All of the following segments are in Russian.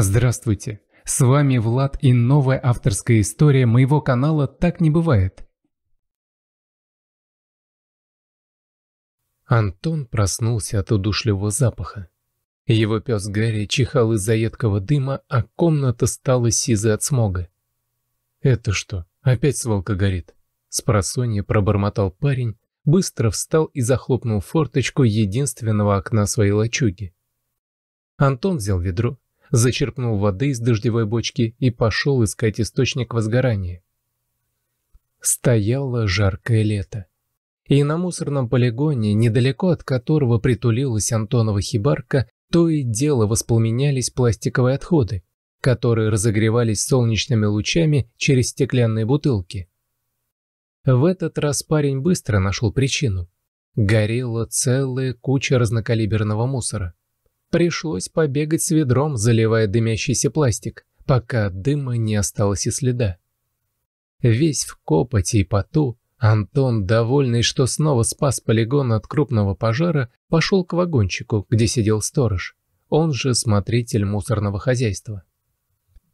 Здравствуйте! С вами Влад и новая авторская история моего канала «Так не бывает». Антон проснулся от удушливого запаха. Его пес Гарри чихал из-за едкого дыма, а комната стала сизой от смога. «Это что, опять свалка горит?» Спросонья пробормотал парень, быстро встал и захлопнул форточку единственного окна своей лачуги. Антон взял ведро, зачерпнул воды из дождевой бочки и пошел искать источник возгорания. Стояло жаркое лето. И на мусорном полигоне, недалеко от которого притулилась Антонова хибарка, то и дело воспламенялись пластиковые отходы, которые разогревались солнечными лучами через стеклянные бутылки. В этот раз парень быстро нашел причину. Горела целая куча разнокалиберного мусора. Пришлось побегать с ведром, заливая дымящийся пластик, пока дыма не осталось и следа. Весь в копоти и поту, Антон, довольный, что снова спас полигон от крупного пожара, пошел к вагончику, где сидел сторож, он же смотритель мусорного хозяйства.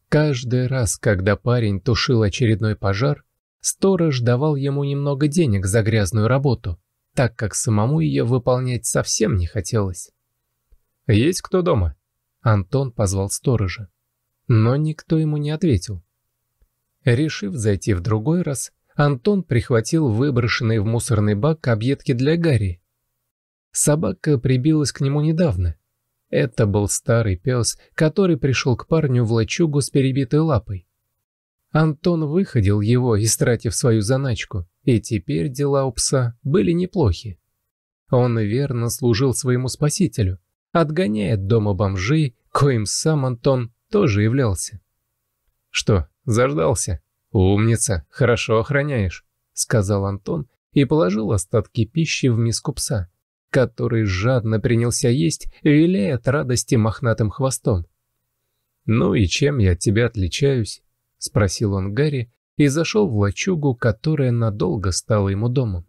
Каждый раз, когда парень тушил очередной пожар, сторож давал ему немного денег за грязную работу, так как самому ее выполнять совсем не хотелось. «Есть кто дома?» Антон позвал сторожа. Но никто ему не ответил. Решив зайти в другой раз, Антон прихватил выброшенные в мусорный бак объедки для Гарри. Собака прибилась к нему недавно. Это был старый пес, который пришел к парню в лачугу с перебитой лапой. Антон выходил его, истратив свою заначку, и теперь дела у пса были неплохи. Он верно служил своему спасителю. Отгоняет дома бомжи, коим сам Антон тоже являлся. «Что, заждался? Умница, хорошо охраняешь», — сказал Антон и положил остатки пищи в миску пса, который жадно принялся есть, виляя от радости мохнатым хвостом. «Ну и чем я от тебя отличаюсь?» — спросил он Гарри и зашел в лачугу, которая надолго стала ему домом.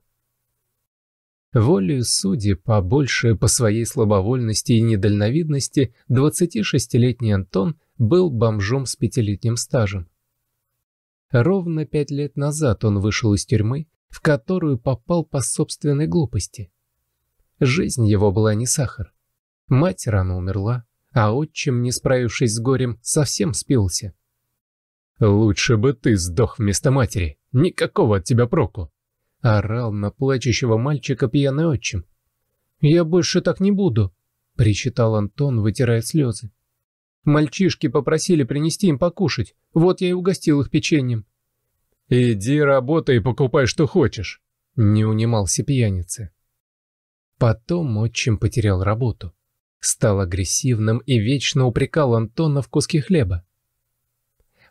Волею судьи, побольше по своей слабовольности и недальновидности, 26-летний Антон был бомжом с пятилетним стажем. Ровно пять лет назад он вышел из тюрьмы, в которую попал по собственной глупости. Жизнь его была не сахар. Мать рано умерла, а отчим, не справившись с горем, совсем спился. «Лучше бы ты сдох вместо матери, никакого от тебя проку», Орал на плачущего мальчика пьяный отчим. «Я больше так не буду», — причитал Антон, вытирая слезы. «Мальчишки попросили принести им покушать, вот я и угостил их печеньем». «Иди работай и покупай, что хочешь», — не унимался пьяница. Потом отчим потерял работу. Стал агрессивным и вечно упрекал Антона в куски хлеба.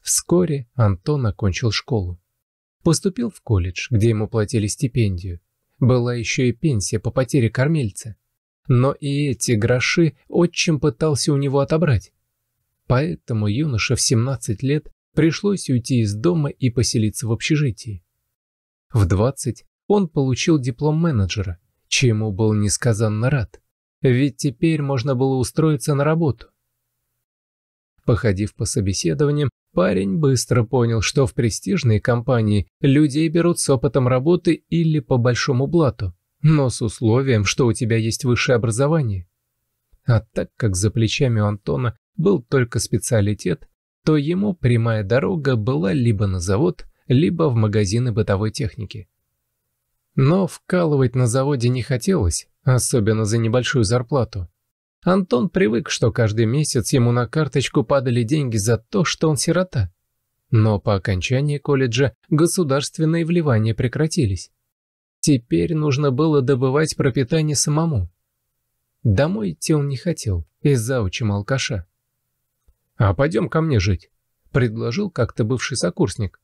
Вскоре Антон окончил школу. Поступил в колледж, где ему платили стипендию. Была еще и пенсия по потере кормильца. Но и эти гроши отчим пытался у него отобрать. Поэтому юноше в 17 лет пришлось уйти из дома и поселиться в общежитии. В 20 он получил диплом менеджера, чему был несказанно рад. Ведь теперь можно было устроиться на работу. Походив по собеседованиям, парень быстро понял, что в престижной компании людей берут с опытом работы или по большому блату, но с условием, что у тебя есть высшее образование. А так как за плечами у Антона был только специалитет, то ему прямая дорога была либо на завод, либо в магазины бытовой техники. Но вкалывать на заводе не хотелось, особенно за небольшую зарплату. Антон привык, что каждый месяц ему на карточку падали деньги за то, что он сирота. Но по окончании колледжа государственные вливания прекратились. Теперь нужно было добывать пропитание самому. Домой идти он не хотел, из-за алкаша. «А пойдем ко мне жить», — предложил как-то бывший сокурсник.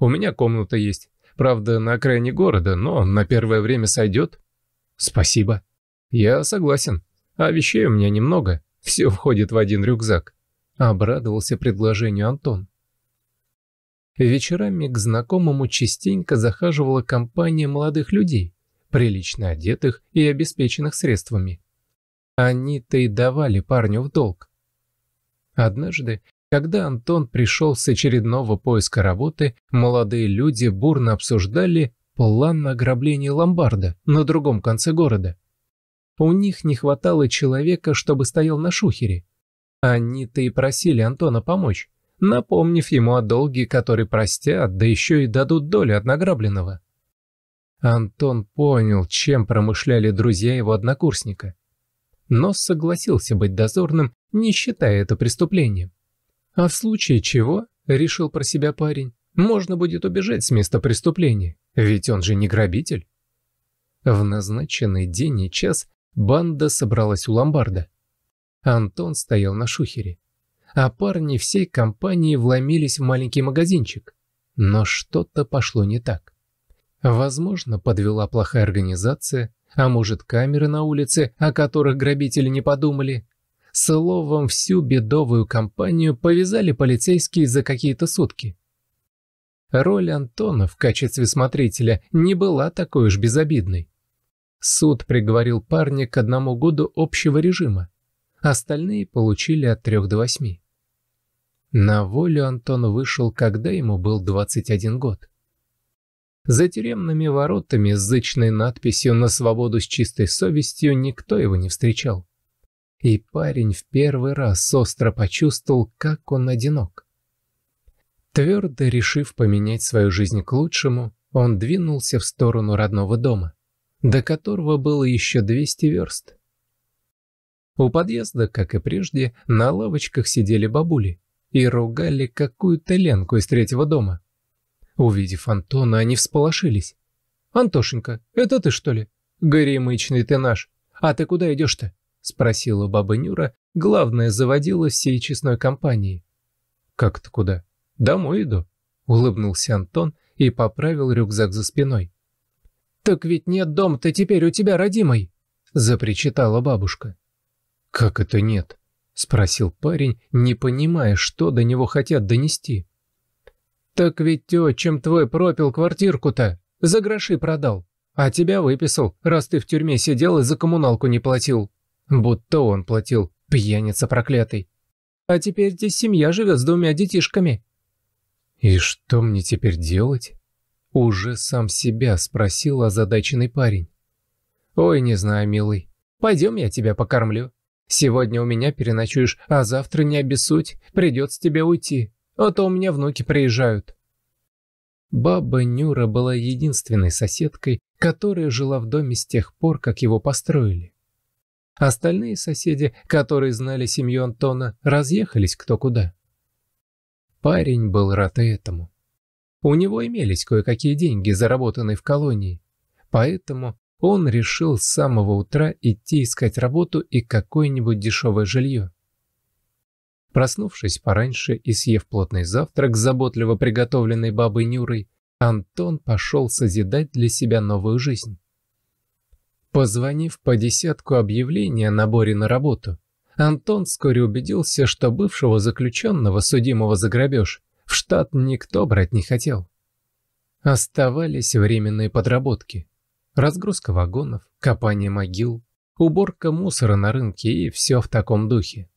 «У меня комната есть, правда, на окраине города, но на первое время сойдет». «Спасибо». «Я согласен», а вещей у меня немного, все входит в один рюкзак. Обрадовался предложению Антон. Вечерами к знакомому частенько захаживала компания молодых людей, прилично одетых и обеспеченных средствами. Они-то и давали парню в долг. Однажды, когда Антон пришел с очередного поиска работы, молодые люди бурно обсуждали план ограбления ломбарда на другом конце города. У них не хватало человека, чтобы стоял на шухере. Они-то и просили Антона помочь, напомнив ему о долге, который простят, да еще и дадут долю от награбленного. Антон понял, чем промышляли друзья его однокурсника. Но согласился быть дозорным, не считая это преступлением. А в случае чего, решил про себя парень, можно будет убежать с места преступления, ведь он же не грабитель. В назначенный день и час Банда собралась у ломбарда. Антон стоял на шухере. А парни всей компании вломились в маленький магазинчик. Но что-то пошло не так. Возможно, подвела плохая организация, а может камеры на улице, о которых грабители не подумали. Словом, всю бедовую компанию повязали полицейские за какие-то сутки. Роль Антона в качестве смотрителя не была такой уж безобидной. Суд приговорил парня к одному году общего режима. Остальные получили от трех до восьми. На волю Антон вышел, когда ему был 21 год. За тюремными воротами с зычной надписью «На свободу с чистой совестью» никто его не встречал. И парень в первый раз остро почувствовал, как он одинок. Твердо решив поменять свою жизнь к лучшему, он двинулся в сторону родного дома до которого было еще 200 верст. У подъезда, как и прежде, на лавочках сидели бабули и ругали какую-то Ленку из третьего дома. Увидев Антона, они всполошились. «Антошенька, это ты, что ли? Горемычный ты наш. А ты куда идешь-то?» — спросила баба Нюра, главная заводила всей честной компании. «Как-то куда? Домой иду», — улыбнулся Антон и поправил рюкзак за спиной. «Так ведь нет дом-то теперь у тебя, родимый!» — запричитала бабушка. «Как это нет?» — спросил парень, не понимая, что до него хотят донести. «Так ведь чем твой пропил квартирку-то, за гроши продал, а тебя выписал, раз ты в тюрьме сидел и за коммуналку не платил. Будто он платил, пьяница проклятый. А теперь здесь семья живет с двумя детишками». «И что мне теперь делать?» Уже сам себя спросил озадаченный парень. «Ой, не знаю, милый. Пойдем, я тебя покормлю. Сегодня у меня переночуешь, а завтра не обессудь, придется тебе уйти, а то у меня внуки приезжают». Баба Нюра была единственной соседкой, которая жила в доме с тех пор, как его построили. Остальные соседи, которые знали семью Антона, разъехались кто куда. Парень был рад этому. У него имелись кое-какие деньги, заработанные в колонии, поэтому он решил с самого утра идти искать работу и какое-нибудь дешевое жилье. Проснувшись пораньше и съев плотный завтрак с заботливо приготовленной бабой Нюрой, Антон пошел созидать для себя новую жизнь. Позвонив по десятку объявлений о наборе на работу, Антон вскоре убедился, что бывшего заключенного, судимого за грабеж, в штат никто брать не хотел. Оставались временные подработки. Разгрузка вагонов, копание могил, уборка мусора на рынке и все в таком духе.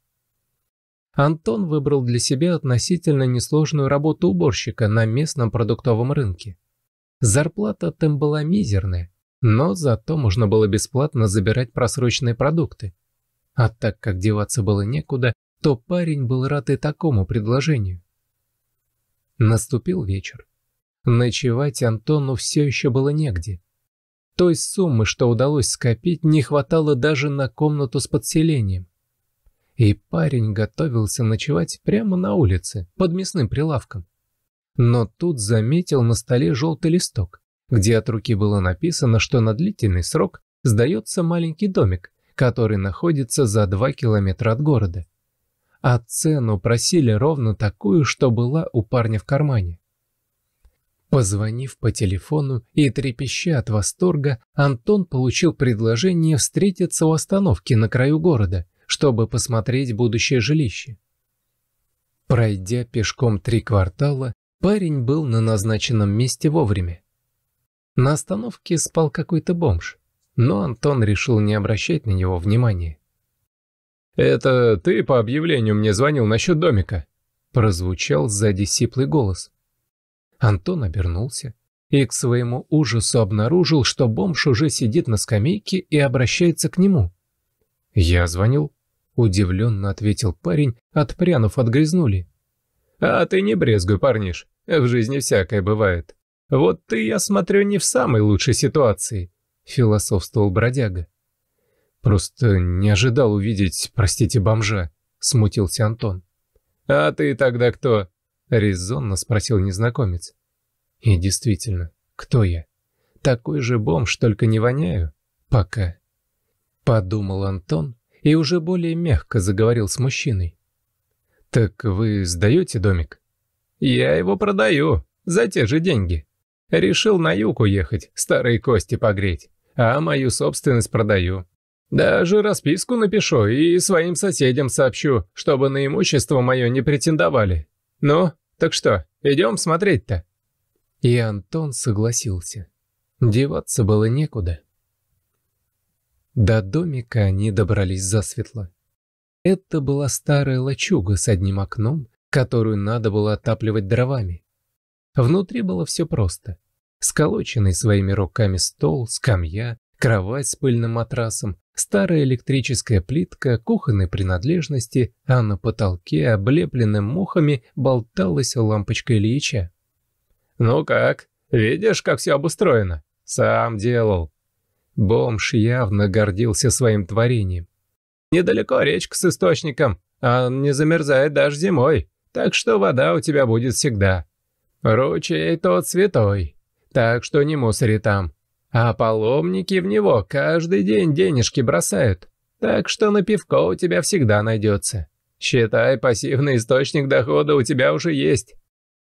Антон выбрал для себя относительно несложную работу уборщика на местном продуктовом рынке. Зарплата там была мизерная, но зато можно было бесплатно забирать просроченные продукты. А так как деваться было некуда, то парень был рад и такому предложению. Наступил вечер. Ночевать Антону все еще было негде. Той суммы, что удалось скопить, не хватало даже на комнату с подселением. И парень готовился ночевать прямо на улице, под мясным прилавком. Но тут заметил на столе желтый листок, где от руки было написано, что на длительный срок сдается маленький домик, который находится за два километра от города а цену просили ровно такую, что была у парня в кармане. Позвонив по телефону и трепеща от восторга, Антон получил предложение встретиться у остановки на краю города, чтобы посмотреть будущее жилище. Пройдя пешком три квартала, парень был на назначенном месте вовремя. На остановке спал какой-то бомж, но Антон решил не обращать на него внимания. «Это ты по объявлению мне звонил насчет домика?» Прозвучал сзади сиплый голос. Антон обернулся и к своему ужасу обнаружил, что бомж уже сидит на скамейке и обращается к нему. «Я звонил», — удивленно ответил парень, отпрянув от грязнули. «А ты не брезгуй, парниш, в жизни всякое бывает. Вот ты, я смотрю, не в самой лучшей ситуации», — философствовал бродяга. «Просто не ожидал увидеть, простите, бомжа», — смутился Антон. «А ты тогда кто?» — резонно спросил незнакомец. «И действительно, кто я? Такой же бомж, только не воняю? Пока». Подумал Антон и уже более мягко заговорил с мужчиной. «Так вы сдаете домик?» «Я его продаю. За те же деньги. Решил на юг уехать, старые кости погреть, а мою собственность продаю. Даже расписку напишу и своим соседям сообщу, чтобы на имущество мое не претендовали. Ну, так что, идем смотреть-то?» И Антон согласился. Деваться было некуда. До домика они добрались засветло. Это была старая лачуга с одним окном, которую надо было отапливать дровами. Внутри было все просто. Сколоченный своими руками стол, скамья, кровать с пыльным матрасом, Старая электрическая плитка, кухонные принадлежности, а на потолке, облепленным мухами, болталась лампочка Ильича. «Ну как? Видишь, как все обустроено? Сам делал». Бомж явно гордился своим творением. «Недалеко речка с источником, а не замерзает даже зимой, так что вода у тебя будет всегда. Ручей тот святой, так что не мусори там. А паломники в него каждый день денежки бросают. Так что на пивко у тебя всегда найдется. Считай, пассивный источник дохода у тебя уже есть.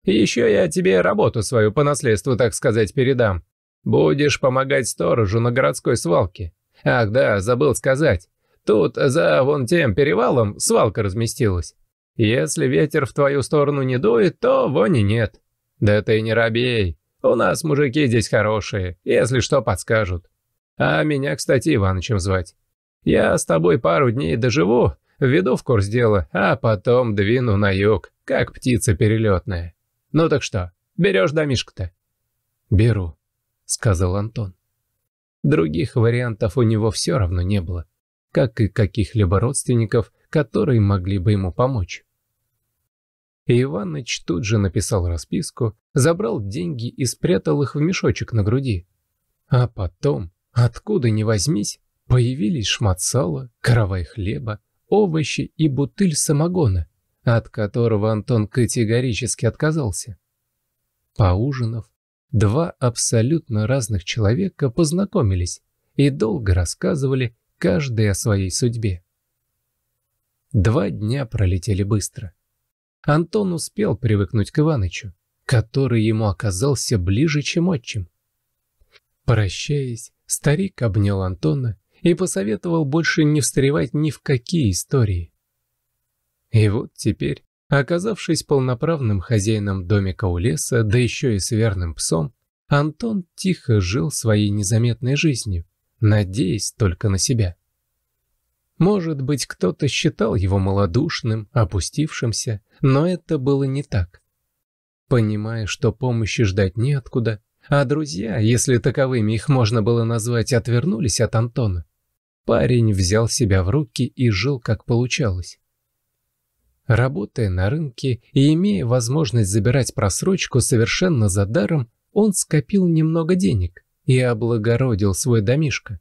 Еще я тебе работу свою по наследству, так сказать, передам. Будешь помогать сторожу на городской свалке. Ах да, забыл сказать. Тут за вон тем перевалом свалка разместилась. Если ветер в твою сторону не дует, то вони нет. Да ты не робей. У нас мужики здесь хорошие, если что, подскажут. А меня, кстати, Иванычем звать. Я с тобой пару дней доживу, введу в курс дела, а потом двину на юг, как птица перелетная. Ну так что, берешь домишко-то?» «Беру», — сказал Антон. Других вариантов у него все равно не было, как и каких-либо родственников, которые могли бы ему помочь. И Иваныч тут же написал расписку, забрал деньги и спрятал их в мешочек на груди. А потом, откуда ни возьмись, появились шмат сала, каравай хлеба, овощи и бутыль самогона, от которого Антон категорически отказался. Поужинав, два абсолютно разных человека познакомились и долго рассказывали каждый о своей судьбе. Два дня пролетели быстро. Антон успел привыкнуть к Иванычу, который ему оказался ближе, чем отчим. Прощаясь, старик обнял Антона и посоветовал больше не встревать ни в какие истории. И вот теперь, оказавшись полноправным хозяином домика у леса, да еще и с верным псом, Антон тихо жил своей незаметной жизнью, надеясь только на себя. Может быть, кто-то считал его малодушным, опустившимся, но это было не так. Понимая, что помощи ждать неоткуда, а друзья, если таковыми их можно было назвать, отвернулись от Антона, парень взял себя в руки и жил как получалось. Работая на рынке и имея возможность забирать просрочку совершенно за даром, он скопил немного денег и облагородил свой домишко.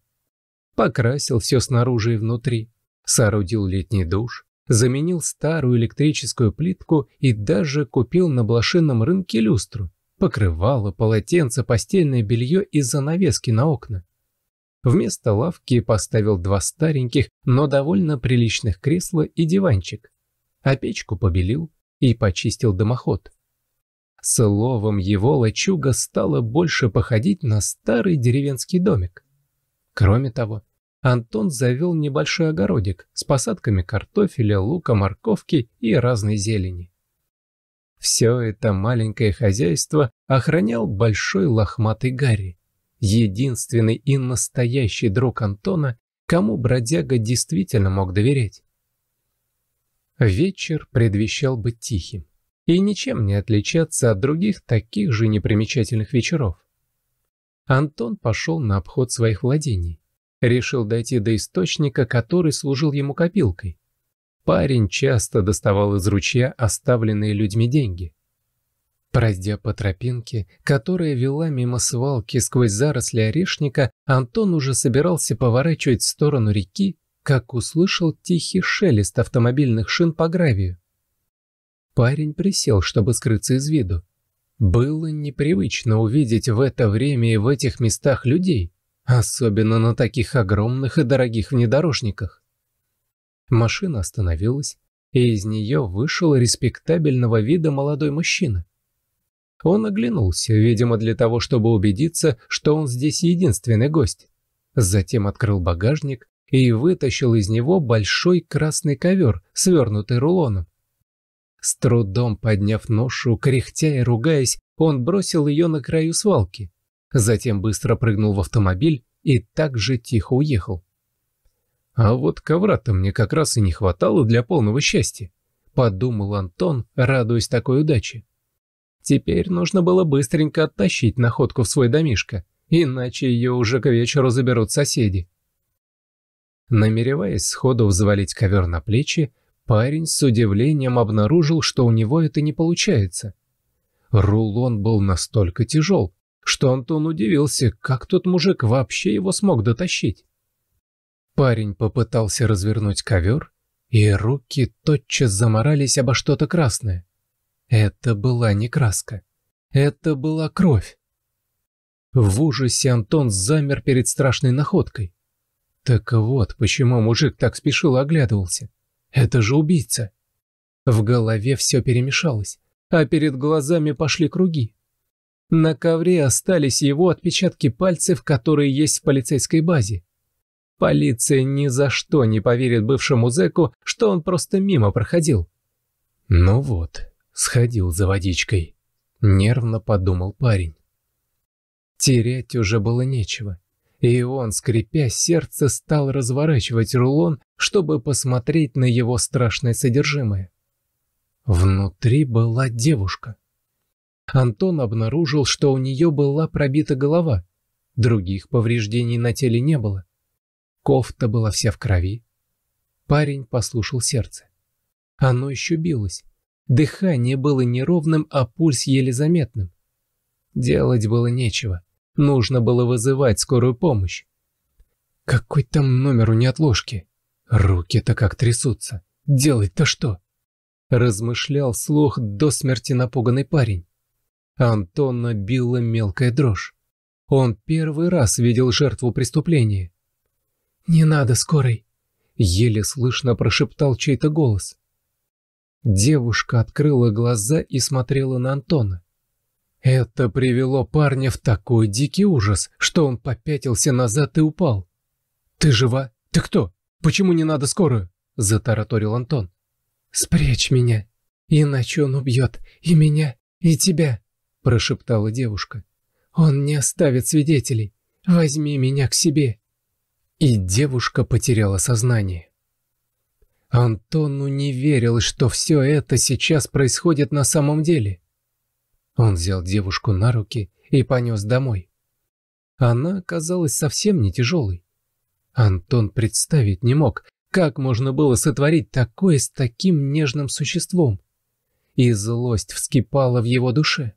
Покрасил все снаружи и внутри, соорудил летний душ, заменил старую электрическую плитку и даже купил на блошином рынке люстру, покрывало, полотенце, постельное белье и занавески на окна. Вместо лавки поставил два стареньких, но довольно приличных кресла и диванчик, а печку побелил и почистил дымоход. Словом, его лачуга стала больше походить на старый деревенский домик. Кроме того, Антон завел небольшой огородик с посадками картофеля, лука, морковки и разной зелени. Все это маленькое хозяйство охранял большой лохматый Гарри, единственный и настоящий друг Антона, кому бродяга действительно мог доверять. Вечер предвещал быть тихим и ничем не отличаться от других таких же непримечательных вечеров. Антон пошел на обход своих владений решил дойти до источника, который служил ему копилкой. Парень часто доставал из ручья оставленные людьми деньги. Пройдя по тропинке, которая вела мимо свалки сквозь заросли орешника, Антон уже собирался поворачивать в сторону реки, как услышал тихий шелест автомобильных шин по гравию. Парень присел, чтобы скрыться из виду. Было непривычно увидеть в это время и в этих местах людей. Особенно на таких огромных и дорогих внедорожниках. Машина остановилась, и из нее вышел респектабельного вида молодой мужчина. Он оглянулся, видимо, для того, чтобы убедиться, что он здесь единственный гость. Затем открыл багажник и вытащил из него большой красный ковер, свернутый рулоном. С трудом подняв ношу, кряхтя и ругаясь, он бросил ее на краю свалки затем быстро прыгнул в автомобиль и так же тихо уехал. А вот ковра-то мне как раз и не хватало для полного счастья, подумал Антон, радуясь такой удаче. Теперь нужно было быстренько оттащить находку в свой домишко, иначе ее уже к вечеру заберут соседи. Намереваясь сходу взвалить ковер на плечи, парень с удивлением обнаружил, что у него это не получается. Рулон был настолько тяжел, что Антон удивился, как тот мужик вообще его смог дотащить. Парень попытался развернуть ковер, и руки тотчас заморались обо что-то красное. Это была не краска. Это была кровь. В ужасе Антон замер перед страшной находкой. Так вот, почему мужик так спешил оглядывался. Это же убийца. В голове все перемешалось, а перед глазами пошли круги. На ковре остались его отпечатки пальцев, которые есть в полицейской базе. Полиция ни за что не поверит бывшему зэку, что он просто мимо проходил. Ну вот, сходил за водичкой. Нервно подумал парень. Терять уже было нечего. И он, скрипя сердце, стал разворачивать рулон, чтобы посмотреть на его страшное содержимое. Внутри была девушка. Антон обнаружил, что у нее была пробита голова. Других повреждений на теле не было. Кофта была вся в крови. Парень послушал сердце. Оно еще билось. Дыхание было неровным, а пульс еле заметным. Делать было нечего. Нужно было вызывать скорую помощь. Какой там номер у неотложки? Руки-то как трясутся. Делать-то что? Размышлял слух до смерти напуганный парень. Антона била мелкая дрожь. Он первый раз видел жертву преступления. «Не надо, скорой!» — еле слышно прошептал чей-то голос. Девушка открыла глаза и смотрела на Антона. Это привело парня в такой дикий ужас, что он попятился назад и упал. «Ты жива? Ты кто? Почему не надо скорую?» – затараторил Антон. «Спрячь меня, иначе он убьет и меня, и тебя», прошептала девушка. «Он не оставит свидетелей! Возьми меня к себе!» И девушка потеряла сознание. Антону не верилось, что все это сейчас происходит на самом деле. Он взял девушку на руки и понес домой. Она оказалась совсем не тяжелой. Антон представить не мог, как можно было сотворить такое с таким нежным существом. И злость вскипала в его душе.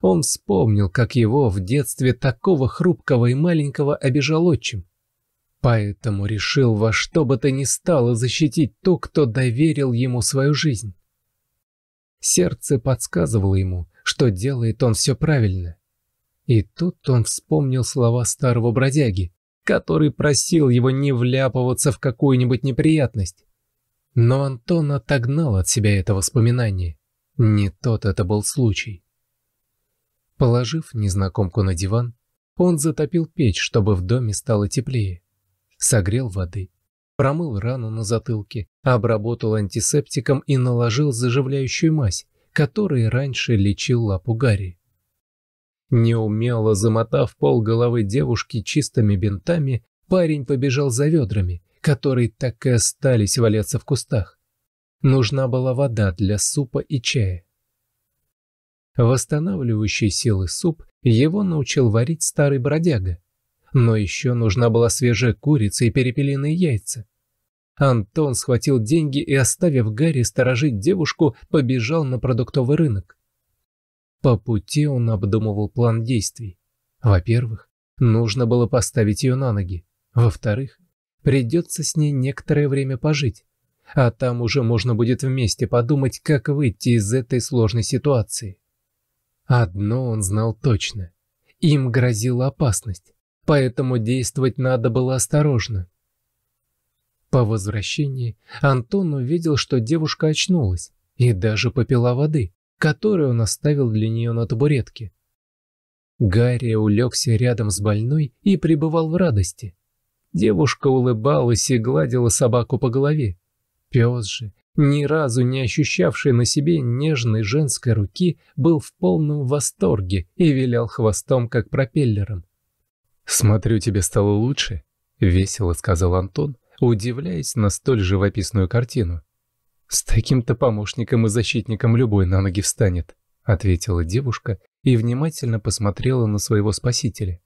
Он вспомнил, как его в детстве такого хрупкого и маленького обижал отчим. Поэтому решил во что бы то ни стало защитить то, кто доверил ему свою жизнь. Сердце подсказывало ему, что делает он все правильно. И тут он вспомнил слова старого бродяги, который просил его не вляпываться в какую-нибудь неприятность. Но Антон отогнал от себя это воспоминание. Не тот это был случай. Положив незнакомку на диван, он затопил печь, чтобы в доме стало теплее. Согрел воды, промыл рану на затылке, обработал антисептиком и наложил заживляющую мазь, которой раньше лечил лапу Гарри. Неумело замотав пол головы девушки чистыми бинтами, парень побежал за ведрами, которые так и остались валяться в кустах. Нужна была вода для супа и чая. Восстанавливающий силы суп его научил варить старый бродяга. Но еще нужна была свежая курица и перепелиные яйца. Антон схватил деньги и, оставив Гарри сторожить девушку, побежал на продуктовый рынок. По пути он обдумывал план действий. Во-первых, нужно было поставить ее на ноги. Во-вторых, придется с ней некоторое время пожить. А там уже можно будет вместе подумать, как выйти из этой сложной ситуации. Одно он знал точно. Им грозила опасность, поэтому действовать надо было осторожно. По возвращении Антон увидел, что девушка очнулась и даже попила воды, которую он оставил для нее на табуретке. Гарри улегся рядом с больной и пребывал в радости. Девушка улыбалась и гладила собаку по голове. Пес же ни разу не ощущавший на себе нежной женской руки, был в полном восторге и вилял хвостом, как пропеллером. «Смотрю, тебе стало лучше», — весело сказал Антон, удивляясь на столь живописную картину. «С таким-то помощником и защитником любой на ноги встанет», — ответила девушка и внимательно посмотрела на своего спасителя.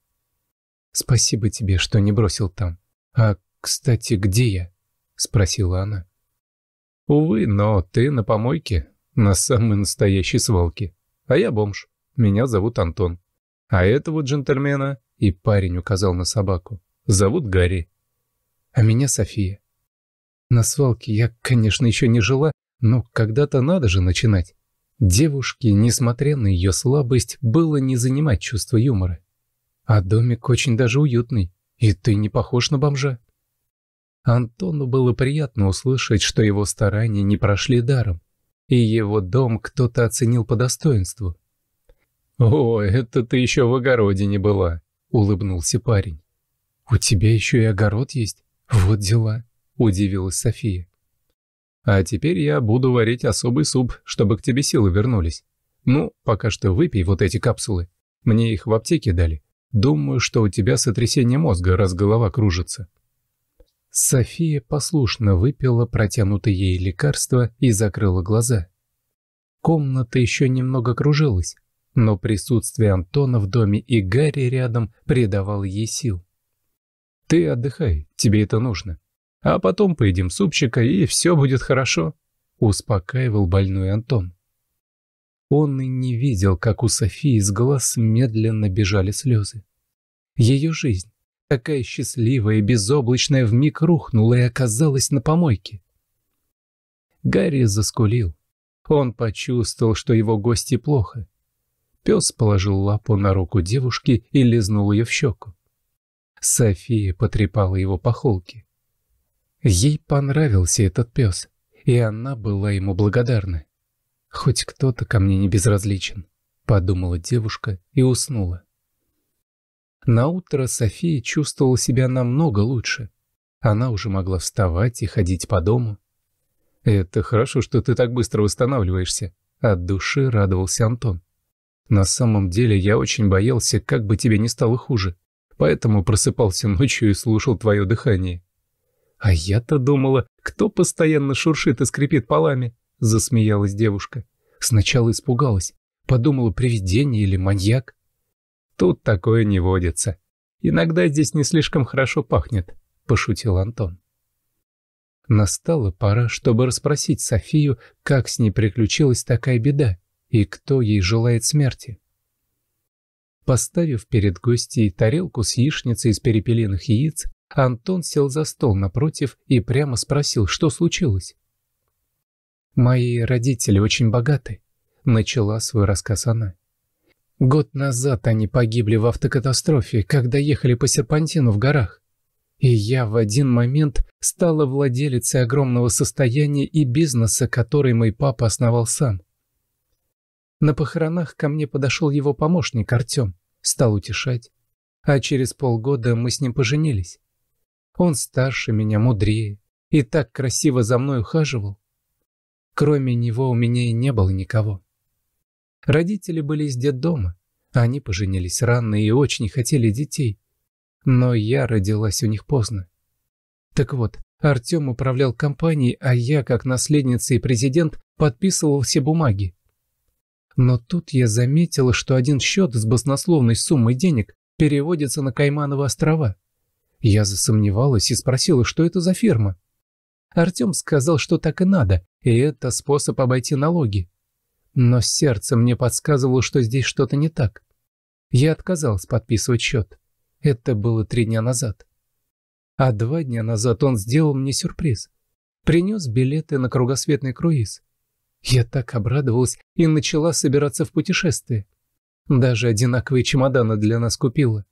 «Спасибо тебе, что не бросил там. А, кстати, где я?» — спросила она. Увы, но ты на помойке, на самой настоящей свалке. А я бомж. Меня зовут Антон. А этого джентльмена, и парень указал на собаку, зовут Гарри. А меня София. На свалке я, конечно, еще не жила, но когда-то надо же начинать. Девушке, несмотря на ее слабость, было не занимать чувство юмора. А домик очень даже уютный, и ты не похож на бомжа. Антону было приятно услышать, что его старания не прошли даром, и его дом кто-то оценил по достоинству. «О, это ты еще в огороде не была», — улыбнулся парень. «У тебя еще и огород есть? Вот дела», — удивилась София. «А теперь я буду варить особый суп, чтобы к тебе силы вернулись. Ну, пока что выпей вот эти капсулы. Мне их в аптеке дали. Думаю, что у тебя сотрясение мозга, раз голова кружится». София послушно выпила протянутое ей лекарство и закрыла глаза. Комната еще немного кружилась, но присутствие Антона в доме и Гарри рядом придавало ей сил. «Ты отдыхай, тебе это нужно. А потом поедим супчика, и все будет хорошо», — успокаивал больной Антон. Он и не видел, как у Софии из глаз медленно бежали слезы. Ее жизнь, Такая счастливая и безоблачная вмиг рухнула и оказалась на помойке. Гарри заскулил. Он почувствовал, что его гости плохо. Пес положил лапу на руку девушки и лизнул ее в щеку. София потрепала его по холке. Ей понравился этот пес, и она была ему благодарна. «Хоть кто-то ко мне не безразличен», — подумала девушка и уснула. Наутро София чувствовала себя намного лучше. Она уже могла вставать и ходить по дому. «Это хорошо, что ты так быстро восстанавливаешься», — от души радовался Антон. «На самом деле я очень боялся, как бы тебе не стало хуже, поэтому просыпался ночью и слушал твое дыхание». «А я-то думала, кто постоянно шуршит и скрипит полами?» — засмеялась девушка. Сначала испугалась, подумала, привидение или маньяк, Тут такое не водится. Иногда здесь не слишком хорошо пахнет, пошутил Антон. Настала пора, чтобы расспросить Софию, как с ней приключилась такая беда и кто ей желает смерти. Поставив перед гостьей тарелку с яичницей из перепелиных яиц, Антон сел за стол напротив и прямо спросил, что случилось. «Мои родители очень богаты», — начала свой рассказ она. Год назад они погибли в автокатастрофе, когда ехали по серпантину в горах. И я в один момент стала владелицей огромного состояния и бизнеса, который мой папа основал сам. На похоронах ко мне подошел его помощник Артем, стал утешать. А через полгода мы с ним поженились. Он старше меня, мудрее, и так красиво за мной ухаживал. Кроме него у меня и не было никого. Родители были из детдома. А они поженились рано и очень хотели детей. Но я родилась у них поздно. Так вот, Артем управлял компанией, а я, как наследница и президент, подписывал все бумаги. Но тут я заметила, что один счет с баснословной суммой денег переводится на Каймановы острова. Я засомневалась и спросила, что это за фирма. Артем сказал, что так и надо, и это способ обойти налоги. Но сердце мне подсказывало, что здесь что-то не так. Я отказался подписывать счет. Это было три дня назад. А два дня назад он сделал мне сюрприз. Принес билеты на кругосветный круиз. Я так обрадовалась и начала собираться в путешествие. Даже одинаковые чемоданы для нас купила.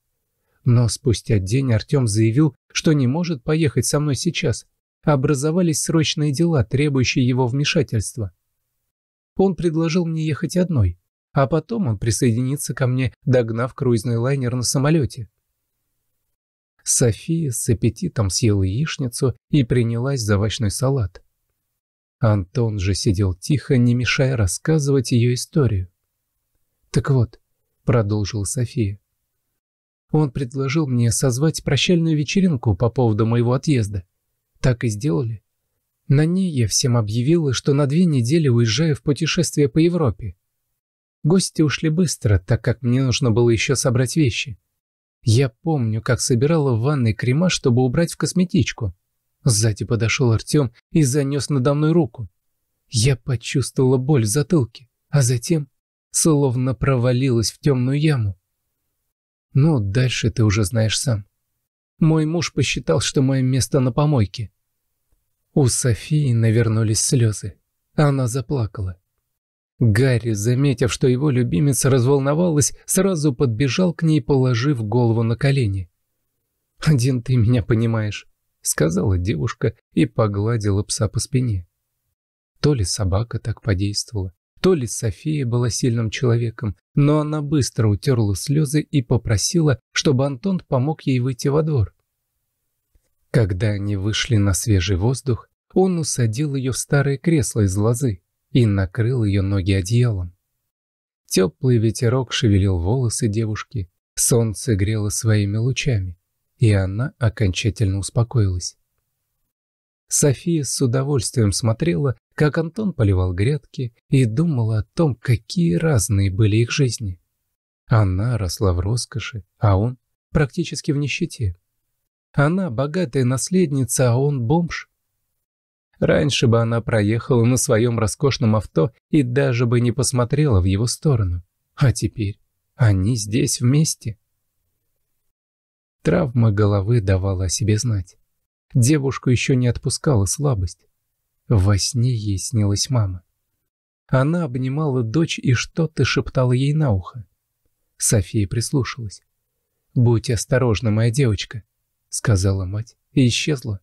Но спустя день Артем заявил, что не может поехать со мной сейчас. Образовались срочные дела, требующие его вмешательства. Он предложил мне ехать одной, а потом он присоединится ко мне, догнав круизный лайнер на самолете. София с аппетитом съела яичницу и принялась за овощной салат. Антон же сидел тихо, не мешая рассказывать ее историю. «Так вот», — продолжила София, — «он предложил мне созвать прощальную вечеринку по поводу моего отъезда. Так и сделали. На ней я всем объявила, что на две недели уезжаю в путешествие по Европе. Гости ушли быстро, так как мне нужно было еще собрать вещи. Я помню, как собирала в ванной крема, чтобы убрать в косметичку. Сзади подошел Артем и занес надо мной руку. Я почувствовала боль в затылке, а затем словно провалилась в темную яму. Ну, дальше ты уже знаешь сам. Мой муж посчитал, что мое место на помойке. У Софии навернулись слезы. Она заплакала. Гарри, заметив, что его любимец разволновалась, сразу подбежал к ней, положив голову на колени. «Один ты меня понимаешь», — сказала девушка и погладила пса по спине. То ли собака так подействовала, то ли София была сильным человеком, но она быстро утерла слезы и попросила, чтобы Антон помог ей выйти во двор. Когда они вышли на свежий воздух, он усадил ее в старое кресло из лозы и накрыл ее ноги одеялом. Теплый ветерок шевелил волосы девушки, солнце грело своими лучами, и она окончательно успокоилась. София с удовольствием смотрела, как Антон поливал грядки и думала о том, какие разные были их жизни. Она росла в роскоши, а он практически в нищете. Она богатая наследница, а он бомж. Раньше бы она проехала на своем роскошном авто и даже бы не посмотрела в его сторону. А теперь они здесь вместе. Травма головы давала о себе знать. Девушку еще не отпускала слабость. Во сне ей снилась мама. Она обнимала дочь и что-то шептала ей на ухо. София прислушалась. «Будь осторожна, моя девочка сказала мать и исчезла.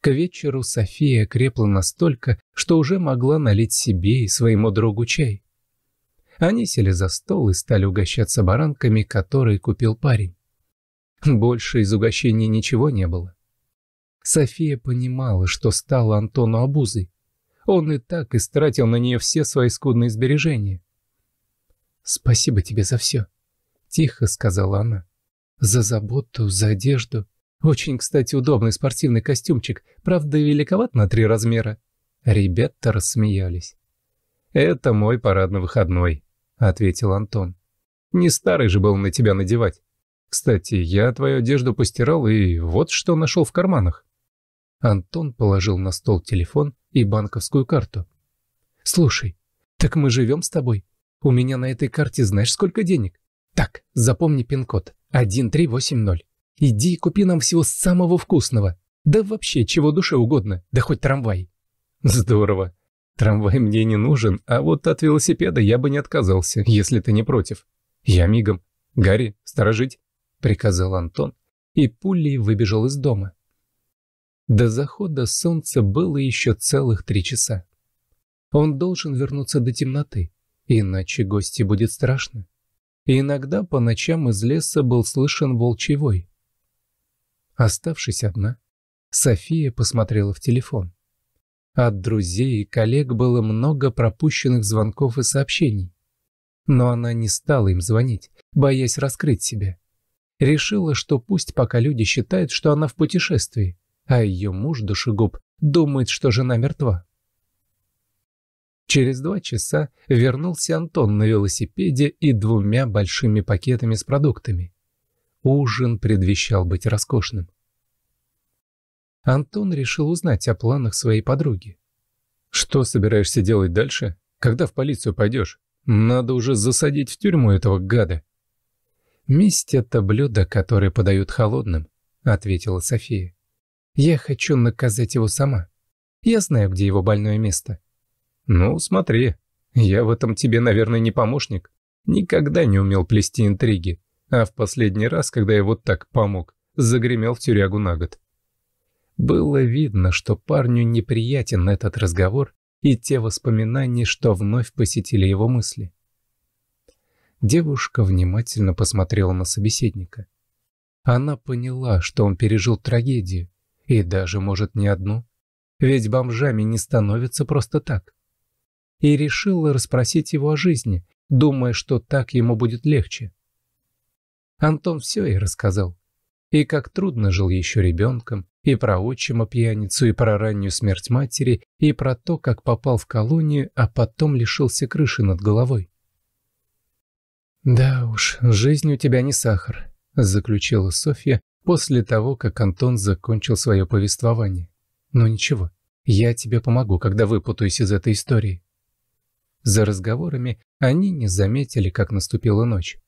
К вечеру София крепла настолько, что уже могла налить себе и своему другу чай. Они сели за стол и стали угощаться баранками, которые купил парень. Больше из угощений ничего не было. София понимала, что стала Антону обузой. Он и так истратил на нее все свои скудные сбережения. «Спасибо тебе за все», — тихо сказала она. За заботу, за одежду. Очень, кстати, удобный спортивный костюмчик, правда, великоват на три размера. Ребята рассмеялись. «Это мой парадно-выходной», — ответил Антон. «Не старый же был на тебя надевать. Кстати, я твою одежду постирал и вот что нашел в карманах». Антон положил на стол телефон и банковскую карту. «Слушай, так мы живем с тобой? У меня на этой карте знаешь сколько денег? Так, запомни пин-код. 1380. Иди и купи нам всего самого вкусного. Да вообще, чего душе угодно. Да хоть трамвай. Здорово. Трамвай мне не нужен, а вот от велосипеда я бы не отказался, если ты не против. Я мигом. Гарри, сторожить, приказал Антон. И пулей выбежал из дома. До захода солнца было еще целых три часа. Он должен вернуться до темноты, иначе гости будет страшно и иногда по ночам из леса был слышен волчевой. Оставшись одна, София посмотрела в телефон. От друзей и коллег было много пропущенных звонков и сообщений. Но она не стала им звонить, боясь раскрыть себя. Решила, что пусть пока люди считают, что она в путешествии, а ее муж, душегуб, думает, что жена мертва. Через два часа вернулся Антон на велосипеде и двумя большими пакетами с продуктами. Ужин предвещал быть роскошным. Антон решил узнать о планах своей подруги. «Что собираешься делать дальше? Когда в полицию пойдешь? Надо уже засадить в тюрьму этого гада». «Месть — это блюдо, которое подают холодным», — ответила София. «Я хочу наказать его сама. Я знаю, где его больное место. «Ну, смотри, я в этом тебе, наверное, не помощник. Никогда не умел плести интриги, а в последний раз, когда я вот так помог, загремел в тюрягу на год». Было видно, что парню неприятен этот разговор и те воспоминания, что вновь посетили его мысли. Девушка внимательно посмотрела на собеседника. Она поняла, что он пережил трагедию, и даже, может, не одну. Ведь бомжами не становятся просто так и решила расспросить его о жизни, думая, что так ему будет легче. Антон все ей рассказал. И как трудно жил еще ребенком, и про отчима-пьяницу, и про раннюю смерть матери, и про то, как попал в колонию, а потом лишился крыши над головой. «Да уж, жизнь у тебя не сахар», — заключила Софья после того, как Антон закончил свое повествование. «Но «Ну ничего, я тебе помогу, когда выпутаюсь из этой истории». За разговорами они не заметили, как наступила ночь.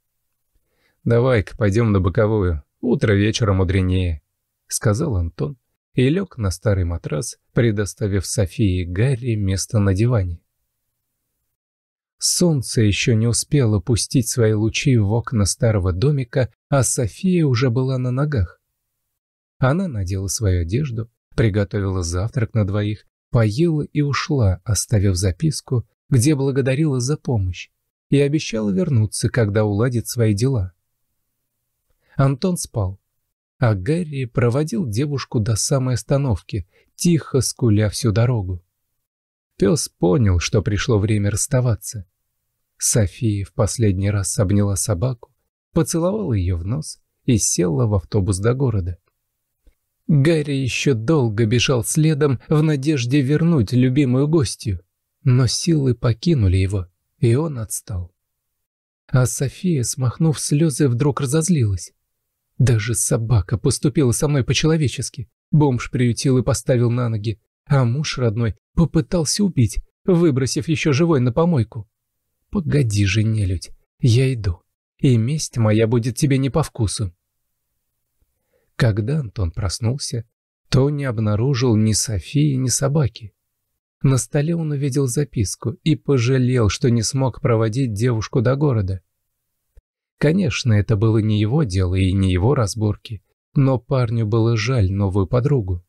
«Давай-ка пойдем на боковую, утро вечера мудренее», — сказал Антон и лег на старый матрас, предоставив Софии и Гарри место на диване. Солнце еще не успело пустить свои лучи в окна старого домика, а София уже была на ногах. Она надела свою одежду, приготовила завтрак на двоих, поела и ушла, оставив записку, где благодарила за помощь и обещала вернуться, когда уладит свои дела. Антон спал, а Гарри проводил девушку до самой остановки, тихо скуля всю дорогу. Пес понял, что пришло время расставаться. София в последний раз обняла собаку, поцеловала ее в нос и села в автобус до города. Гарри еще долго бежал следом в надежде вернуть любимую гостью но силы покинули его, и он отстал. А София, смахнув слезы, вдруг разозлилась. «Даже собака поступила со мной по-человечески. Бомж приютил и поставил на ноги, а муж родной попытался убить, выбросив еще живой на помойку. Погоди же, нелюдь, я иду, и месть моя будет тебе не по вкусу». Когда Антон проснулся, то не обнаружил ни Софии, ни собаки. На столе он увидел записку и пожалел, что не смог проводить девушку до города. Конечно, это было не его дело и не его разборки, но парню было жаль новую подругу.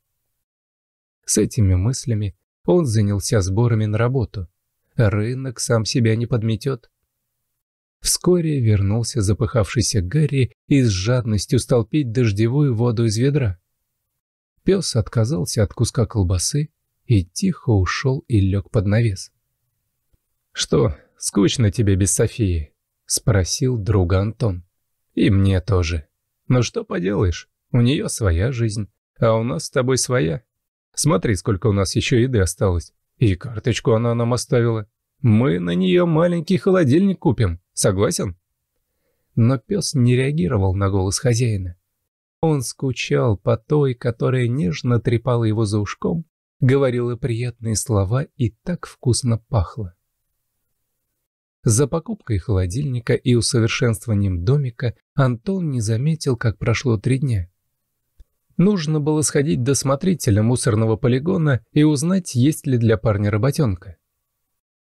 С этими мыслями он занялся сборами на работу. Рынок сам себя не подметет. Вскоре вернулся запыхавшийся Гарри и с жадностью стал пить дождевую воду из ведра. Пес отказался от куска колбасы, и тихо ушел и лег под навес. «Что, скучно тебе без Софии?» — спросил друга Антон. «И мне тоже. Но ну что поделаешь, у нее своя жизнь, а у нас с тобой своя. Смотри, сколько у нас еще еды осталось. И карточку она нам оставила. Мы на нее маленький холодильник купим, согласен?» Но пес не реагировал на голос хозяина. Он скучал по той, которая нежно трепала его за ушком говорила приятные слова и так вкусно пахло. За покупкой холодильника и усовершенствованием домика Антон не заметил, как прошло три дня. Нужно было сходить до смотрителя мусорного полигона и узнать, есть ли для парня работенка.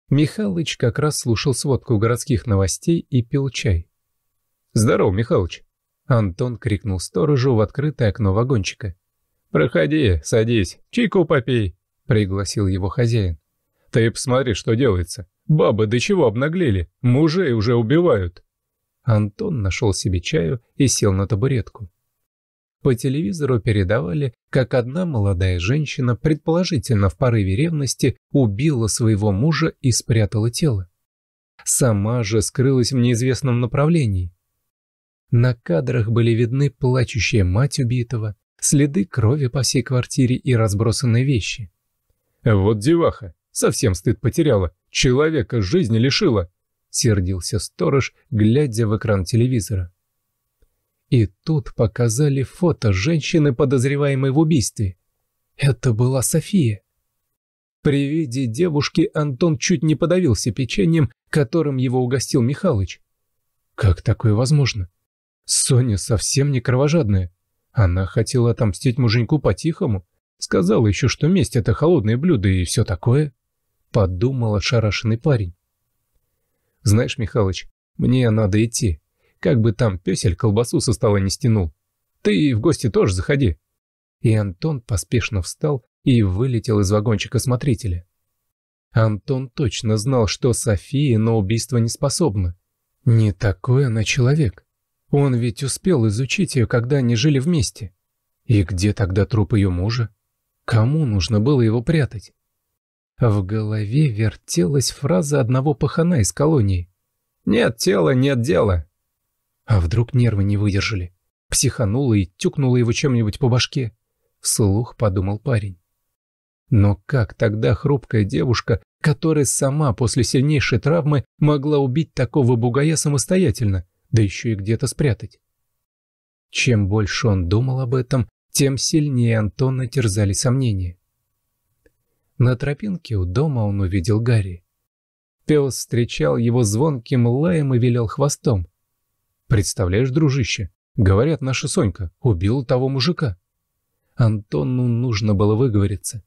Михалыч как раз слушал сводку городских новостей и пил чай. «Здорово, Михалыч!» Антон крикнул сторожу в открытое окно вагончика. «Проходи, садись, чайку попей», — пригласил его хозяин. «Ты посмотри, что делается. Бабы до чего обнаглели? Мужей уже убивают». Антон нашел себе чаю и сел на табуретку. По телевизору передавали, как одна молодая женщина, предположительно в порыве ревности, убила своего мужа и спрятала тело. Сама же скрылась в неизвестном направлении. На кадрах были видны плачущая мать убитого, следы крови по всей квартире и разбросанные вещи. «Вот деваха! Совсем стыд потеряла! Человека жизни лишила!» — сердился сторож, глядя в экран телевизора. И тут показали фото женщины, подозреваемой в убийстве. Это была София. При виде девушки Антон чуть не подавился печеньем, которым его угостил Михалыч. Как такое возможно? Соня совсем не кровожадная. Она хотела отомстить муженьку по-тихому. Сказала еще, что месть — это холодное блюдо и все такое. Подумал ошарашенный парень. «Знаешь, Михалыч, мне надо идти. Как бы там песель колбасу со стола не стянул. Ты в гости тоже заходи». И Антон поспешно встал и вылетел из вагончика смотрителя. Антон точно знал, что София на убийство не способна. Не такой она человек. Он ведь успел изучить ее, когда они жили вместе. И где тогда труп ее мужа? Кому нужно было его прятать? В голове вертелась фраза одного пахана из колонии. «Нет тела, нет дела». А вдруг нервы не выдержали? Психанула и тюкнула его чем-нибудь по башке. Слух подумал парень. Но как тогда хрупкая девушка, которая сама после сильнейшей травмы могла убить такого бугая самостоятельно? да еще и где-то спрятать. Чем больше он думал об этом, тем сильнее Антона терзали сомнения. На тропинке у дома он увидел Гарри. Пес встречал его звонким лаем и велел хвостом. «Представляешь, дружище, говорят, наша Сонька убила того мужика». Антону нужно было выговориться.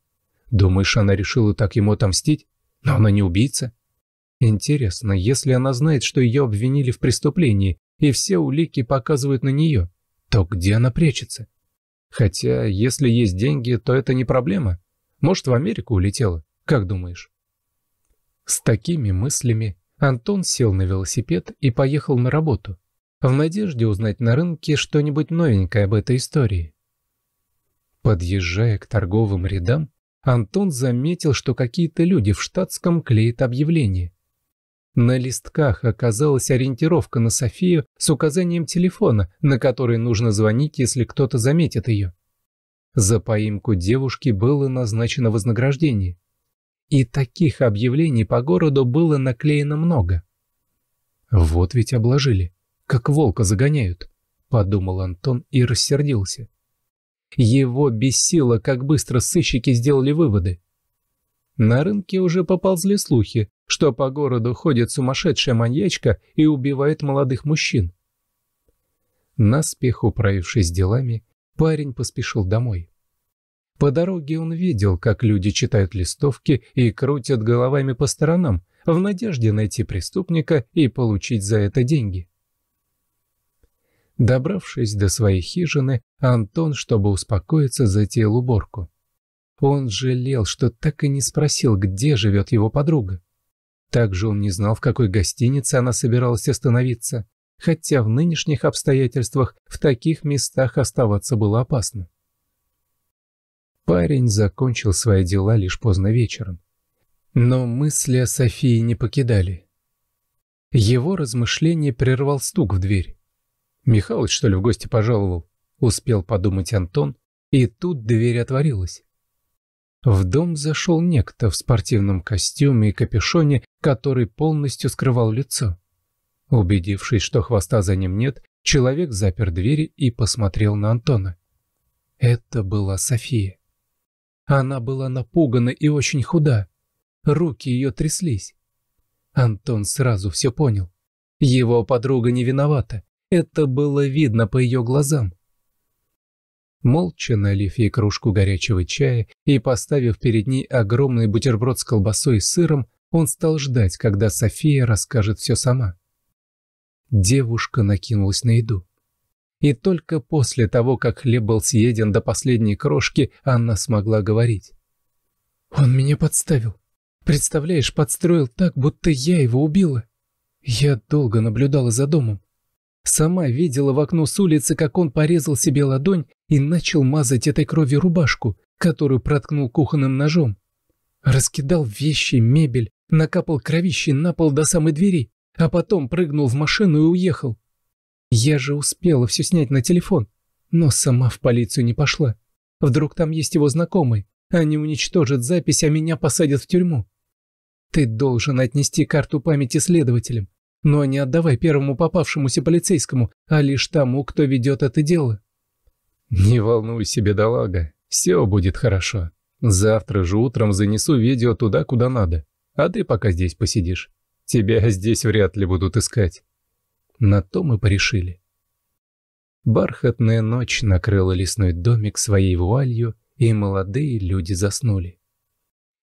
«Думаешь, она решила так ему отомстить? Но она не убийца. Интересно, если она знает, что ее обвинили в преступлении, и все улики показывают на нее, то где она прячется? Хотя, если есть деньги, то это не проблема. Может, в Америку улетела? Как думаешь? С такими мыслями Антон сел на велосипед и поехал на работу, в надежде узнать на рынке что-нибудь новенькое об этой истории. Подъезжая к торговым рядам, Антон заметил, что какие-то люди в штатском клеят объявление. На листках оказалась ориентировка на Софию с указанием телефона, на который нужно звонить, если кто-то заметит ее. За поимку девушки было назначено вознаграждение. И таких объявлений по городу было наклеено много. «Вот ведь обложили, как волка загоняют», — подумал Антон и рассердился. Его бесило, как быстро сыщики сделали выводы. На рынке уже поползли слухи, что по городу ходит сумасшедшая маньячка и убивает молодых мужчин. Наспех управившись делами, парень поспешил домой. По дороге он видел, как люди читают листовки и крутят головами по сторонам, в надежде найти преступника и получить за это деньги. Добравшись до своей хижины, Антон, чтобы успокоиться, затеял уборку. Он жалел, что так и не спросил, где живет его подруга. Также он не знал, в какой гостинице она собиралась остановиться, хотя в нынешних обстоятельствах в таких местах оставаться было опасно. Парень закончил свои дела лишь поздно вечером. Но мысли о Софии не покидали. Его размышление прервал стук в дверь. «Михалыч, что ли, в гости пожаловал?» — успел подумать Антон, и тут дверь отворилась. В дом зашел некто в спортивном костюме и капюшоне, который полностью скрывал лицо. Убедившись, что хвоста за ним нет, человек запер двери и посмотрел на Антона. Это была София. Она была напугана и очень худа. Руки ее тряслись. Антон сразу все понял. Его подруга не виновата. Это было видно по ее глазам молча налив ей кружку горячего чая и поставив перед ней огромный бутерброд с колбасой и сыром, он стал ждать, когда София расскажет все сама. Девушка накинулась на еду. И только после того, как хлеб был съеден до последней крошки, она смогла говорить. «Он меня подставил. Представляешь, подстроил так, будто я его убила. Я долго наблюдала за домом. Сама видела в окно с улицы, как он порезал себе ладонь, и начал мазать этой кровью рубашку, которую проткнул кухонным ножом. Раскидал вещи, мебель, накапал кровище на пол до самой двери, а потом прыгнул в машину и уехал. Я же успела все снять на телефон, но сама в полицию не пошла. Вдруг там есть его знакомый, они уничтожат запись, а меня посадят в тюрьму. Ты должен отнести карту памяти следователям, но не отдавай первому попавшемуся полицейскому, а лишь тому, кто ведет это дело. «Не волнуйся, бедолага, все будет хорошо. Завтра же утром занесу видео туда, куда надо, а ты пока здесь посидишь. Тебя здесь вряд ли будут искать». На то мы порешили. Бархатная ночь накрыла лесной домик своей вуалью, и молодые люди заснули.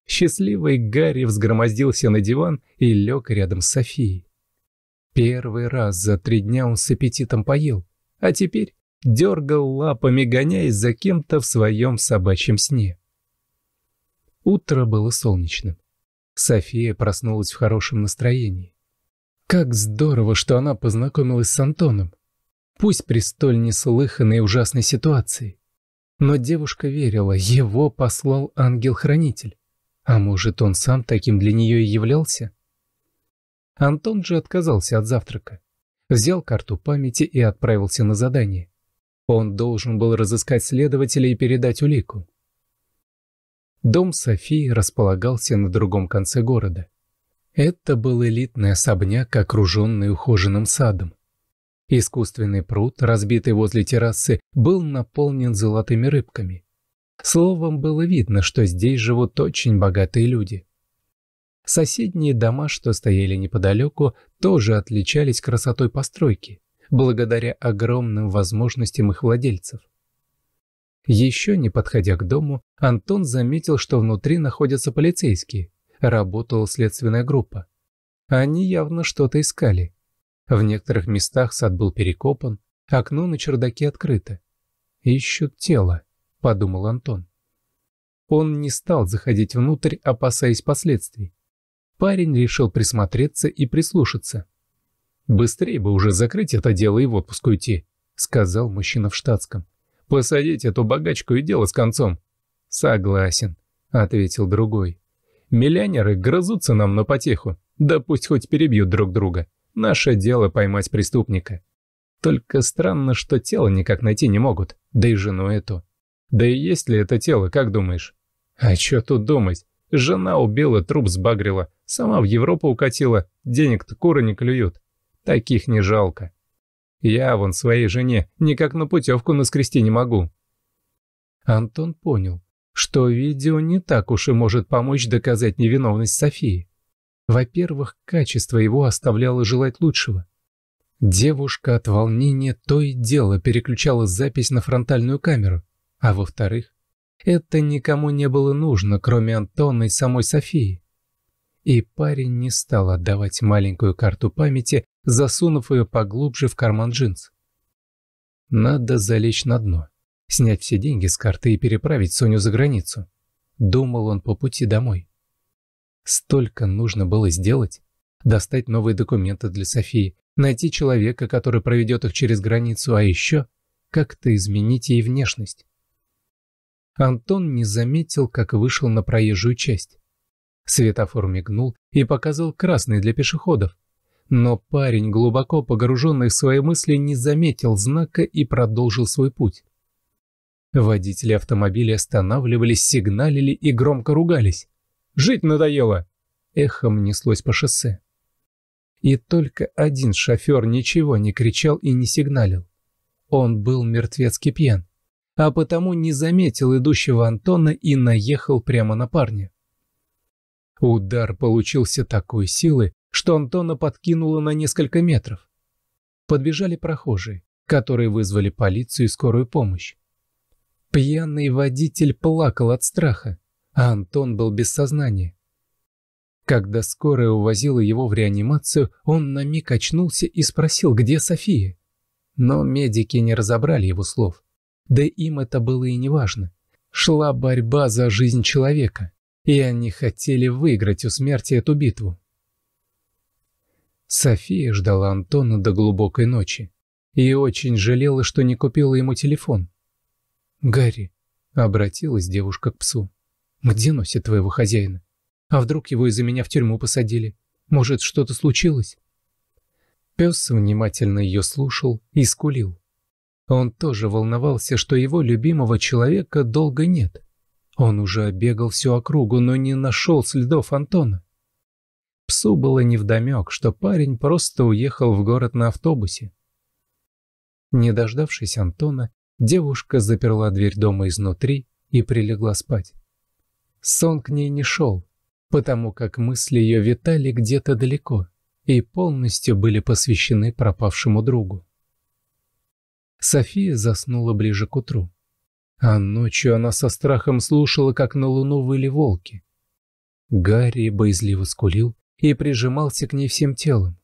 Счастливый Гарри взгромоздился на диван и лег рядом с Софией. Первый раз за три дня он с аппетитом поел, а теперь дергал лапами, гоняясь за кем-то в своем собачьем сне. Утро было солнечным. София проснулась в хорошем настроении. Как здорово, что она познакомилась с Антоном. Пусть при столь неслыханной и ужасной ситуации. Но девушка верила, его послал ангел-хранитель. А может, он сам таким для нее и являлся? Антон же отказался от завтрака. Взял карту памяти и отправился на задание. Он должен был разыскать следователя и передать улику. Дом Софии располагался на другом конце города. Это был элитный особняк, окруженный ухоженным садом. Искусственный пруд, разбитый возле террасы, был наполнен золотыми рыбками. Словом, было видно, что здесь живут очень богатые люди. Соседние дома, что стояли неподалеку, тоже отличались красотой постройки благодаря огромным возможностям их владельцев. Еще не подходя к дому, Антон заметил, что внутри находятся полицейские. Работала следственная группа. Они явно что-то искали. В некоторых местах сад был перекопан, окно на чердаке открыто. «Ищут тело», — подумал Антон. Он не стал заходить внутрь, опасаясь последствий. Парень решил присмотреться и прислушаться. «Быстрее бы уже закрыть это дело и в отпуск уйти», — сказал мужчина в штатском. «Посадить эту богачку и дело с концом». «Согласен», — ответил другой. «Миллионеры грызутся нам на потеху. Да пусть хоть перебьют друг друга. Наше дело поймать преступника. Только странно, что тело никак найти не могут, да и жену эту. Да и есть ли это тело, как думаешь?» «А чё тут думать? Жена убила, труп сбагрила, сама в Европу укатила, денег-то куры не клюют. Таких не жалко. Я вон своей жене никак на путевку наскрести не могу. Антон понял, что видео не так уж и может помочь доказать невиновность Софии. Во-первых, качество его оставляло желать лучшего. Девушка от волнения то и дело переключала запись на фронтальную камеру. А во-вторых, это никому не было нужно, кроме Антона и самой Софии. И парень не стал отдавать маленькую карту памяти засунув ее поглубже в карман джинс. Надо залечь на дно, снять все деньги с карты и переправить Соню за границу. Думал он по пути домой. Столько нужно было сделать. Достать новые документы для Софии, найти человека, который проведет их через границу, а еще как-то изменить ей внешность. Антон не заметил, как вышел на проезжую часть. Светофор мигнул и показал красный для пешеходов. Но парень, глубоко погруженный в свои мысли, не заметил знака и продолжил свой путь. Водители автомобилей останавливались, сигналили и громко ругались. «Жить надоело!» Эхом неслось по шоссе. И только один шофер ничего не кричал и не сигналил. Он был мертвецки пьян, а потому не заметил идущего Антона и наехал прямо на парня. Удар получился такой силы, что Антона подкинуло на несколько метров. Подбежали прохожие, которые вызвали полицию и скорую помощь. Пьяный водитель плакал от страха, а Антон был без сознания. Когда скорая увозила его в реанимацию, он на миг очнулся и спросил, где София. Но медики не разобрали его слов. Да им это было и неважно. Шла борьба за жизнь человека, и они хотели выиграть у смерти эту битву. София ждала Антона до глубокой ночи и очень жалела, что не купила ему телефон. «Гарри», — обратилась девушка к псу, — «где носит твоего хозяина? А вдруг его из-за меня в тюрьму посадили? Может, что-то случилось?» Пес внимательно ее слушал и скулил. Он тоже волновался, что его любимого человека долго нет. Он уже обегал всю округу, но не нашел следов Антона. Отцу было невдомек, что парень просто уехал в город на автобусе. Не дождавшись Антона, девушка заперла дверь дома изнутри и прилегла спать. Сон к ней не шел, потому как мысли ее витали где-то далеко и полностью были посвящены пропавшему другу. София заснула ближе к утру. А ночью она со страхом слушала, как на луну выли волки. Гарри боязливо скулил, и прижимался к ней всем телом.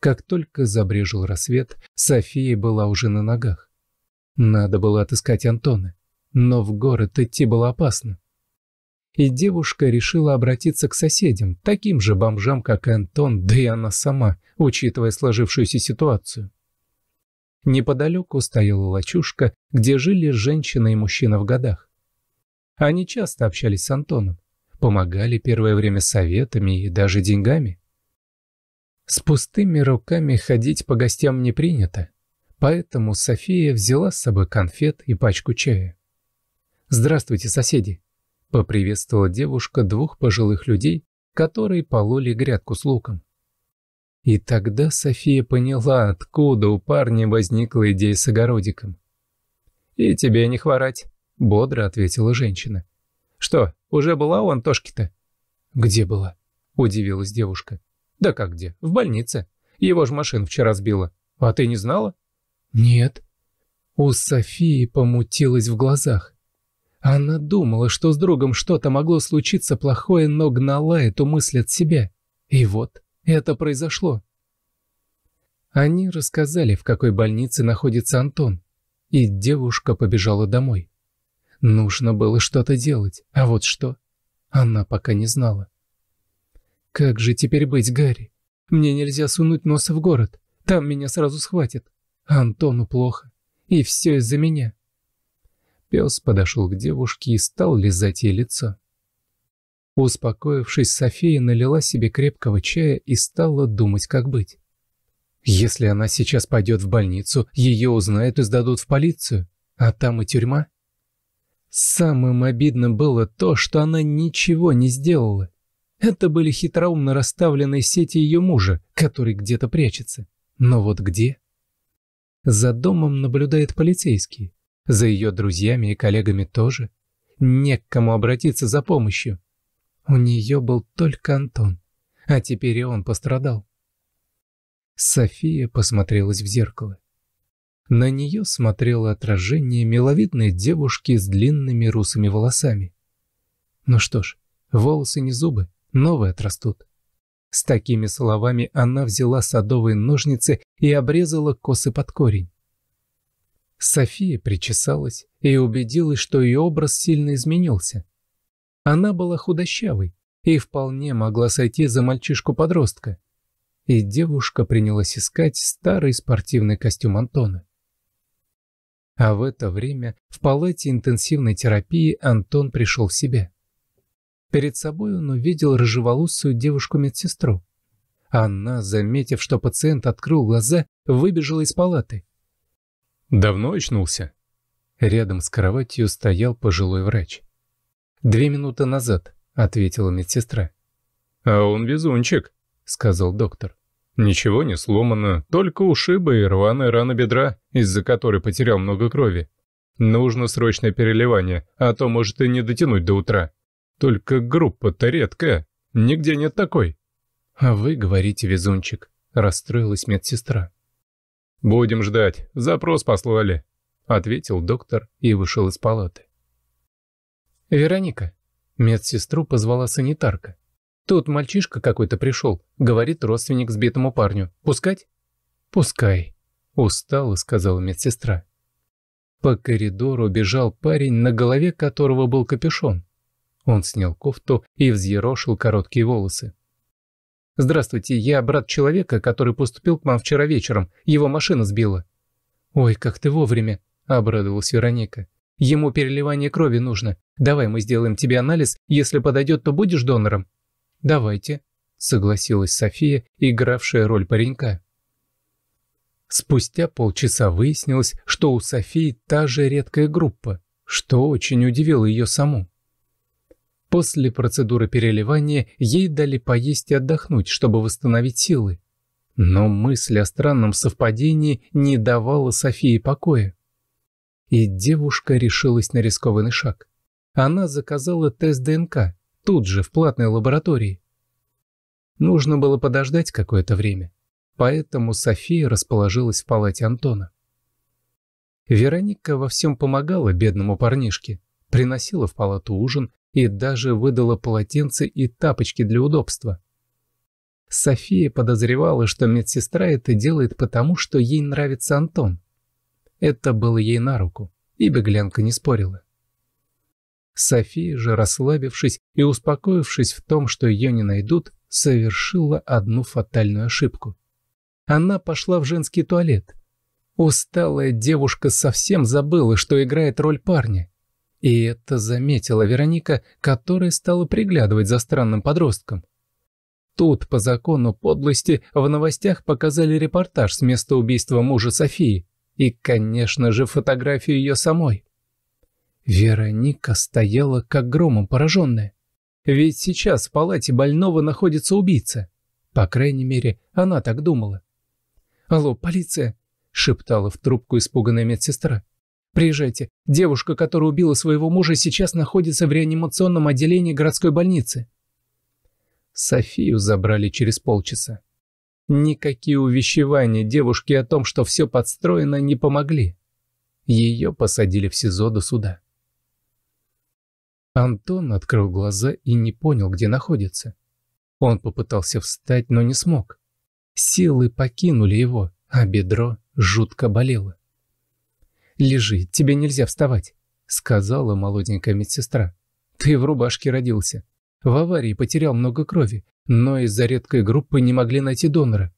Как только забрежил рассвет, София была уже на ногах. Надо было отыскать Антона, но в город идти было опасно. И девушка решила обратиться к соседям, таким же бомжам, как Антон, да и она сама, учитывая сложившуюся ситуацию. Неподалеку стояла лачушка, где жили женщина и мужчина в годах. Они часто общались с Антоном, помогали первое время советами и даже деньгами. С пустыми руками ходить по гостям не принято, поэтому София взяла с собой конфет и пачку чая. «Здравствуйте, соседи!» — поприветствовала девушка двух пожилых людей, которые пололи грядку с луком. И тогда София поняла, откуда у парня возникла идея с огородиком. «И тебе не хворать», — бодро ответила женщина. «Что, уже была у Антошки-то?» «Где была?» – удивилась девушка. «Да как где? В больнице. Его же машина вчера сбила. А ты не знала?» «Нет». У Софии помутилась в глазах. Она думала, что с другом что-то могло случиться плохое, но гнала эту мысль от себя. И вот это произошло. Они рассказали, в какой больнице находится Антон, и девушка побежала домой. Нужно было что-то делать, а вот что? Она пока не знала. «Как же теперь быть, Гарри? Мне нельзя сунуть носа в город. Там меня сразу схватят. Антону плохо. И все из-за меня». Пес подошел к девушке и стал лизать ей лицо. Успокоившись, София налила себе крепкого чая и стала думать, как быть. Если она сейчас пойдет в больницу, ее узнают и сдадут в полицию, а там и тюрьма. Самым обидным было то, что она ничего не сделала. Это были хитроумно расставленные сети ее мужа, который где-то прячется. Но вот где? За домом наблюдает полицейский. За ее друзьями и коллегами тоже. Не к кому обратиться за помощью. У нее был только Антон. А теперь и он пострадал. София посмотрелась в зеркало. На нее смотрело отражение миловидной девушки с длинными русыми волосами. Ну что ж, волосы не зубы, новые отрастут. С такими словами она взяла садовые ножницы и обрезала косы под корень. София причесалась и убедилась, что ее образ сильно изменился. Она была худощавой и вполне могла сойти за мальчишку-подростка. И девушка принялась искать старый спортивный костюм Антона. А в это время в палате интенсивной терапии Антон пришел в себя. Перед собой он увидел рыжеволосую девушку-медсестру. Она, заметив, что пациент открыл глаза, выбежала из палаты. «Давно очнулся?» Рядом с кроватью стоял пожилой врач. «Две минуты назад», — ответила медсестра. «А он везунчик», — сказал доктор. Ничего не сломано, только ушибы и рваная рана бедра, из-за которой потерял много крови. Нужно срочное переливание, а то может и не дотянуть до утра. Только группа-то редкая, нигде нет такой. А вы говорите, везунчик, расстроилась медсестра. Будем ждать, запрос послали, ответил доктор и вышел из палаты. Вероника, медсестру позвала санитарка. Тут мальчишка какой-то пришел, говорит родственник сбитому парню. Пускать? Пускай. Устало сказала медсестра. По коридору бежал парень, на голове которого был капюшон. Он снял кофту и взъерошил короткие волосы. «Здравствуйте, я брат человека, который поступил к вам вчера вечером. Его машина сбила». «Ой, как ты вовремя!» – обрадовалась Вероника. «Ему переливание крови нужно. Давай мы сделаем тебе анализ. Если подойдет, то будешь донором?» «Давайте», — согласилась София, игравшая роль паренька. Спустя полчаса выяснилось, что у Софии та же редкая группа, что очень удивило ее саму. После процедуры переливания ей дали поесть и отдохнуть, чтобы восстановить силы. Но мысль о странном совпадении не давала Софии покоя. И девушка решилась на рискованный шаг. Она заказала тест ДНК, тут же, в платной лаборатории. Нужно было подождать какое-то время, поэтому София расположилась в палате Антона. Вероника во всем помогала бедному парнишке, приносила в палату ужин и даже выдала полотенце и тапочки для удобства. София подозревала, что медсестра это делает потому, что ей нравится Антон. Это было ей на руку, и беглянка не спорила. София же, расслабившись и успокоившись в том, что ее не найдут, совершила одну фатальную ошибку. Она пошла в женский туалет. Усталая девушка совсем забыла, что играет роль парня. И это заметила Вероника, которая стала приглядывать за странным подростком. Тут, по закону подлости, в новостях показали репортаж с места убийства мужа Софии и, конечно же, фотографию ее самой. Вероника стояла как громом пораженная. Ведь сейчас в палате больного находится убийца. По крайней мере, она так думала. «Алло, полиция!» — шептала в трубку испуганная медсестра. «Приезжайте. Девушка, которая убила своего мужа, сейчас находится в реанимационном отделении городской больницы». Софию забрали через полчаса. Никакие увещевания девушки о том, что все подстроено, не помогли. Ее посадили в СИЗО до суда. Антон открыл глаза и не понял, где находится. Он попытался встать, но не смог. Силы покинули его, а бедро жутко болело. «Лежи, тебе нельзя вставать», — сказала молоденькая медсестра. «Ты в рубашке родился. В аварии потерял много крови, но из-за редкой группы не могли найти донора.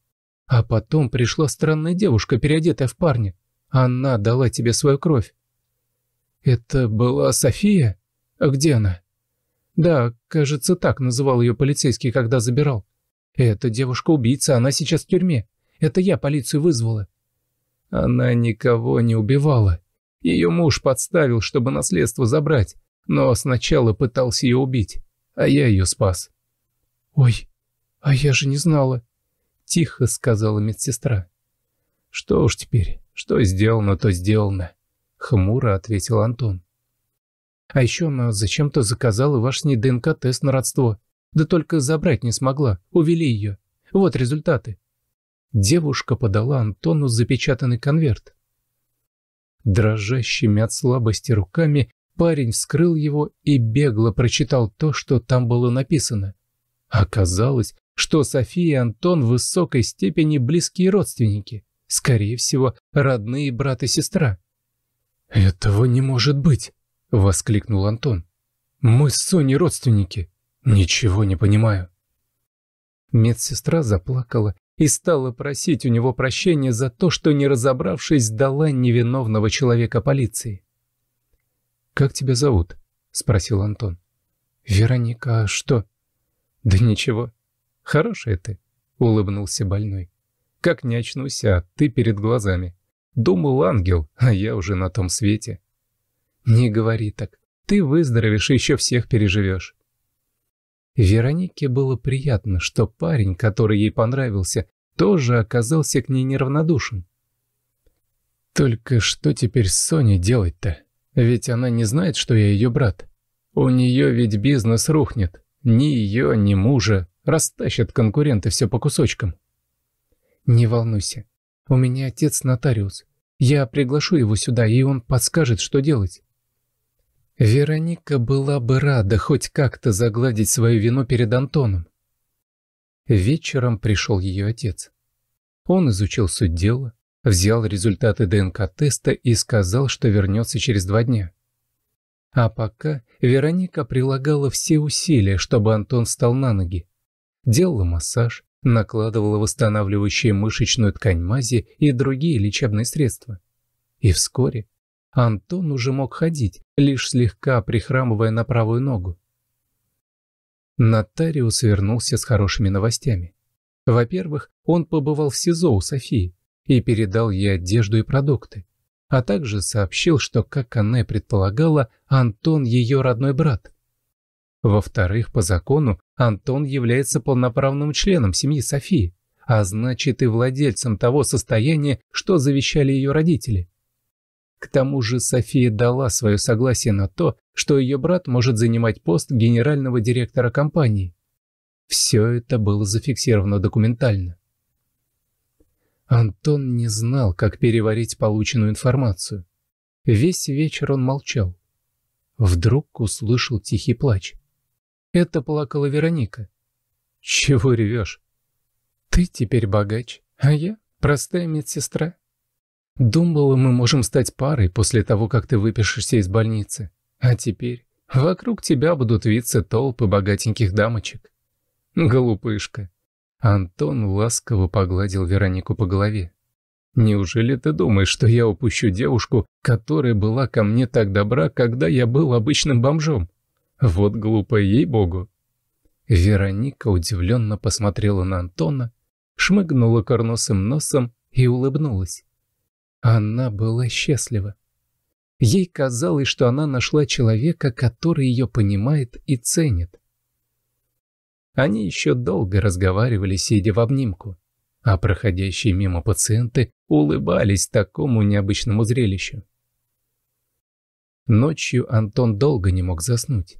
А потом пришла странная девушка, переодетая в парня. Она дала тебе свою кровь». «Это была София?» А где она? Да, кажется, так называл ее полицейский, когда забирал. Эта девушка-убийца, она сейчас в тюрьме. Это я полицию вызвала. Она никого не убивала. Ее муж подставил, чтобы наследство забрать, но сначала пытался ее убить, а я ее спас. «Ой, а я же не знала», — тихо сказала медсестра. «Что уж теперь, что сделано, то сделано», — хмуро ответил Антон. А еще она зачем-то заказала ваш не ДНК-тест на родство. Да только забрать не смогла, увели ее. Вот результаты. Девушка подала Антону запечатанный конверт. Дрожащими от слабости руками парень вскрыл его и бегло прочитал то, что там было написано. Оказалось, что София и Антон в высокой степени близкие родственники, скорее всего, родные брат и сестра. «Этого не может быть!» — воскликнул Антон. «Мы с Соней родственники. Ничего не понимаю». Медсестра заплакала и стала просить у него прощения за то, что, не разобравшись, дала невиновного человека полиции. «Как тебя зовут?» — спросил Антон. «Вероника, а что?» «Да ничего. Хорошая ты», — улыбнулся больной. «Как не очнусь, а ты перед глазами. Думал ангел, а я уже на том свете». «Не говори так. Ты выздоровеешь и еще всех переживешь». Веронике было приятно, что парень, который ей понравился, тоже оказался к ней неравнодушен. «Только что теперь с Соней делать-то? Ведь она не знает, что я ее брат. У нее ведь бизнес рухнет. Ни ее, ни мужа. Растащат конкуренты все по кусочкам». «Не волнуйся. У меня отец нотариус. Я приглашу его сюда, и он подскажет, что делать. Вероника была бы рада хоть как-то загладить свою вину перед Антоном. Вечером пришел ее отец. Он изучил суть дела, взял результаты ДНК-теста и сказал, что вернется через два дня. А пока Вероника прилагала все усилия, чтобы Антон встал на ноги. Делала массаж, накладывала восстанавливающие мышечную ткань мази и другие лечебные средства. И вскоре Антон уже мог ходить, лишь слегка прихрамывая на правую ногу. Нотариус вернулся с хорошими новостями. Во-первых, он побывал в СИЗО у Софии и передал ей одежду и продукты, а также сообщил, что, как она и предполагала, Антон ее родной брат. Во-вторых, по закону Антон является полноправным членом семьи Софии, а значит и владельцем того состояния, что завещали ее родители. К тому же София дала свое согласие на то, что ее брат может занимать пост генерального директора компании. Все это было зафиксировано документально. Антон не знал, как переварить полученную информацию. Весь вечер он молчал. Вдруг услышал тихий плач. Это плакала Вероника. «Чего ревешь?» «Ты теперь богач, а я простая медсестра». Думала, мы можем стать парой после того, как ты выпишешься из больницы. А теперь вокруг тебя будут виться толпы богатеньких дамочек. Глупышка. Антон ласково погладил Веронику по голове. Неужели ты думаешь, что я упущу девушку, которая была ко мне так добра, когда я был обычным бомжом? Вот глупо, ей-богу. Вероника удивленно посмотрела на Антона, шмыгнула курносым носом и улыбнулась. Она была счастлива. Ей казалось, что она нашла человека, который ее понимает и ценит. Они еще долго разговаривали, сидя в обнимку, а проходящие мимо пациенты улыбались такому необычному зрелищу. Ночью Антон долго не мог заснуть.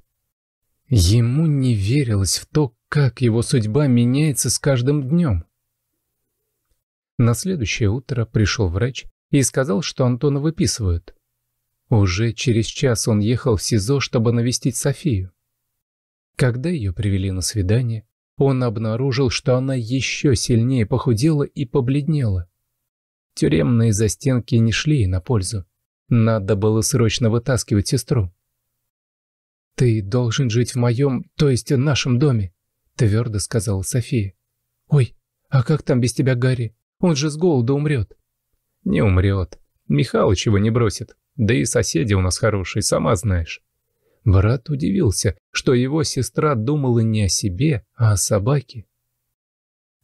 Ему не верилось в то, как его судьба меняется с каждым днем. На следующее утро пришел врач и сказал, что Антона выписывают. Уже через час он ехал в СИЗО, чтобы навестить Софию. Когда ее привели на свидание, он обнаружил, что она еще сильнее похудела и побледнела. Тюремные застенки не шли ей на пользу. Надо было срочно вытаскивать сестру. «Ты должен жить в моем, то есть в нашем доме», — твердо сказала София. «Ой, а как там без тебя Гарри? Он же с голода умрет». Не умрет. Михалыч его не бросит. Да и соседи у нас хорошие, сама знаешь. Брат удивился, что его сестра думала не о себе, а о собаке.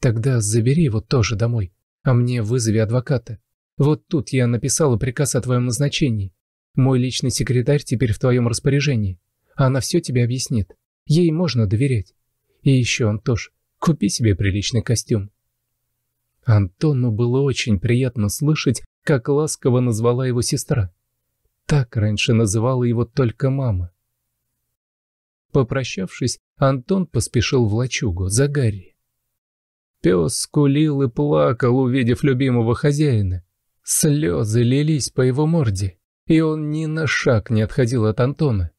«Тогда забери его тоже домой, а мне вызови адвоката. Вот тут я написала приказ о твоем назначении. Мой личный секретарь теперь в твоем распоряжении. Она все тебе объяснит. Ей можно доверять. И еще, Антош, купи себе приличный костюм. Антону было очень приятно слышать, как ласково назвала его сестра. Так раньше называла его только мама. Попрощавшись, Антон поспешил в лачугу за Гарри. Пес скулил и плакал, увидев любимого хозяина. Слезы лились по его морде, и он ни на шаг не отходил от Антона.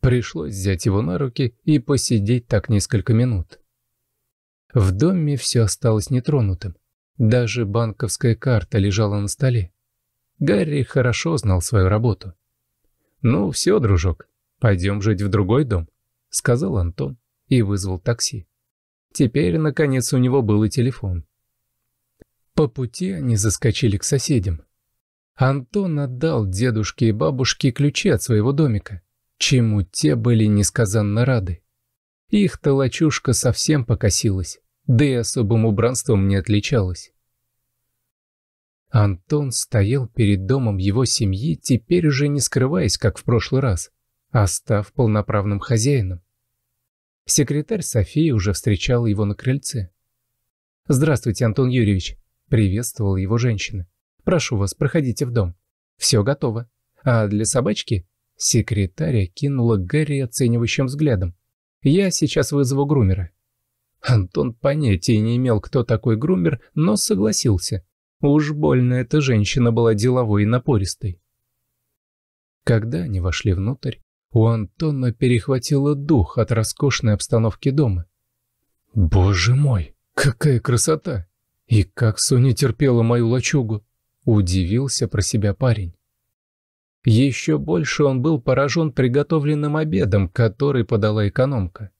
Пришлось взять его на руки и посидеть так несколько минут. В доме все осталось нетронутым. Даже банковская карта лежала на столе. Гарри хорошо знал свою работу. «Ну все, дружок, пойдем жить в другой дом», — сказал Антон и вызвал такси. Теперь, наконец, у него был и телефон. По пути они заскочили к соседям. Антон отдал дедушке и бабушке ключи от своего домика, чему те были несказанно рады. Их-то совсем покосилась да и особым убранством не отличалась. Антон стоял перед домом его семьи, теперь уже не скрываясь, как в прошлый раз, а став полноправным хозяином. Секретарь Софии уже встречал его на крыльце. «Здравствуйте, Антон Юрьевич», — приветствовала его женщина. «Прошу вас, проходите в дом. Все готово. А для собачки?» Секретарь кинула Гарри оценивающим взглядом. «Я сейчас вызову грумера. Антон понятия не имел, кто такой грумер, но согласился. Уж больно эта женщина была деловой и напористой. Когда они вошли внутрь, у Антона перехватило дух от роскошной обстановки дома. «Боже мой, какая красота! И как Соня терпела мою лачугу!» — удивился про себя парень. Еще больше он был поражен приготовленным обедом, который подала экономка.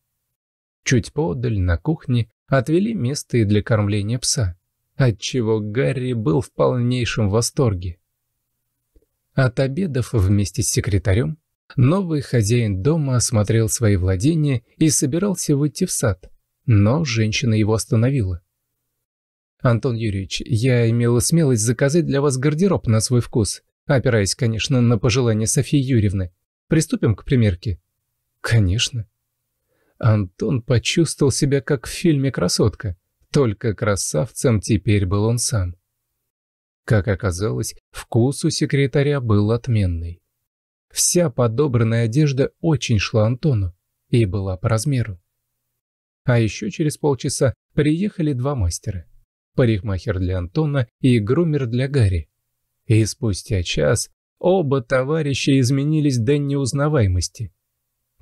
Чуть подаль, на кухне, отвели место и для кормления пса, отчего Гарри был в полнейшем восторге. От обедов вместе с секретарем новый хозяин дома осмотрел свои владения и собирался выйти в сад, но женщина его остановила. «Антон Юрьевич, я имела смелость заказать для вас гардероб на свой вкус, опираясь, конечно, на пожелания Софьи Юрьевны. Приступим к примерке?» «Конечно», Антон почувствовал себя как в фильме «Красотка». Только красавцем теперь был он сам. Как оказалось, вкус у секретаря был отменный. Вся подобранная одежда очень шла Антону и была по размеру. А еще через полчаса приехали два мастера. Парикмахер для Антона и грумер для Гарри. И спустя час оба товарища изменились до неузнаваемости.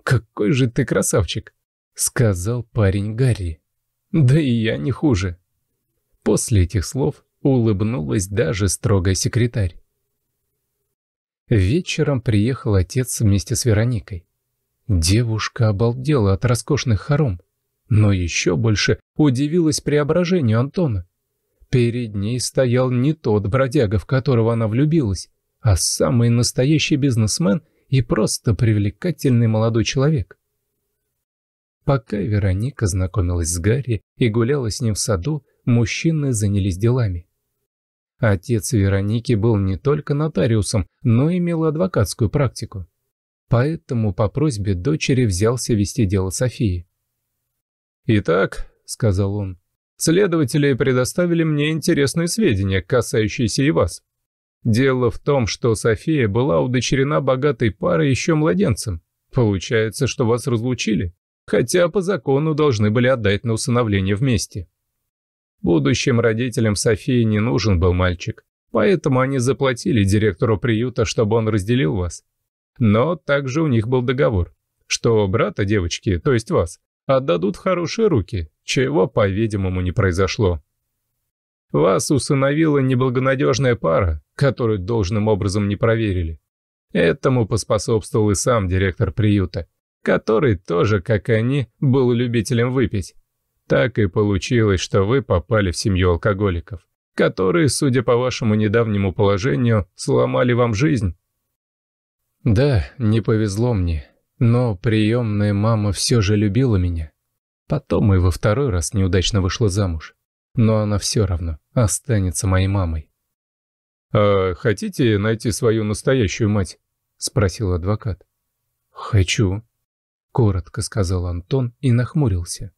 «Какой же ты красавчик!» — сказал парень Гарри. «Да и я не хуже». После этих слов улыбнулась даже строгая секретарь. Вечером приехал отец вместе с Вероникой. Девушка обалдела от роскошных хором, но еще больше удивилась преображению Антона. Перед ней стоял не тот бродяга, в которого она влюбилась, а самый настоящий бизнесмен и просто привлекательный молодой человек. Пока Вероника знакомилась с Гарри и гуляла с ним в саду, мужчины занялись делами. Отец Вероники был не только нотариусом, но и имел адвокатскую практику. Поэтому по просьбе дочери взялся вести дело Софии. «Итак», — сказал он, — «следователи предоставили мне интересные сведения, касающиеся и вас. Дело в том, что София была удочерена богатой парой еще младенцем. Получается, что вас разлучили?» хотя по закону должны были отдать на усыновление вместе. Будущим родителям Софии не нужен был мальчик, поэтому они заплатили директору приюта, чтобы он разделил вас. Но также у них был договор, что брата девочки, то есть вас, отдадут в хорошие руки, чего, по-видимому, не произошло. Вас усыновила неблагонадежная пара, которую должным образом не проверили. Этому поспособствовал и сам директор приюта, который тоже, как и они, был любителем выпить. Так и получилось, что вы попали в семью алкоголиков, которые, судя по вашему недавнему положению, сломали вам жизнь. Да, не повезло мне, но приемная мама все же любила меня. Потом и во второй раз неудачно вышла замуж. Но она все равно останется моей мамой. «А хотите найти свою настоящую мать?» — спросил адвокат. «Хочу», — коротко сказал Антон и нахмурился.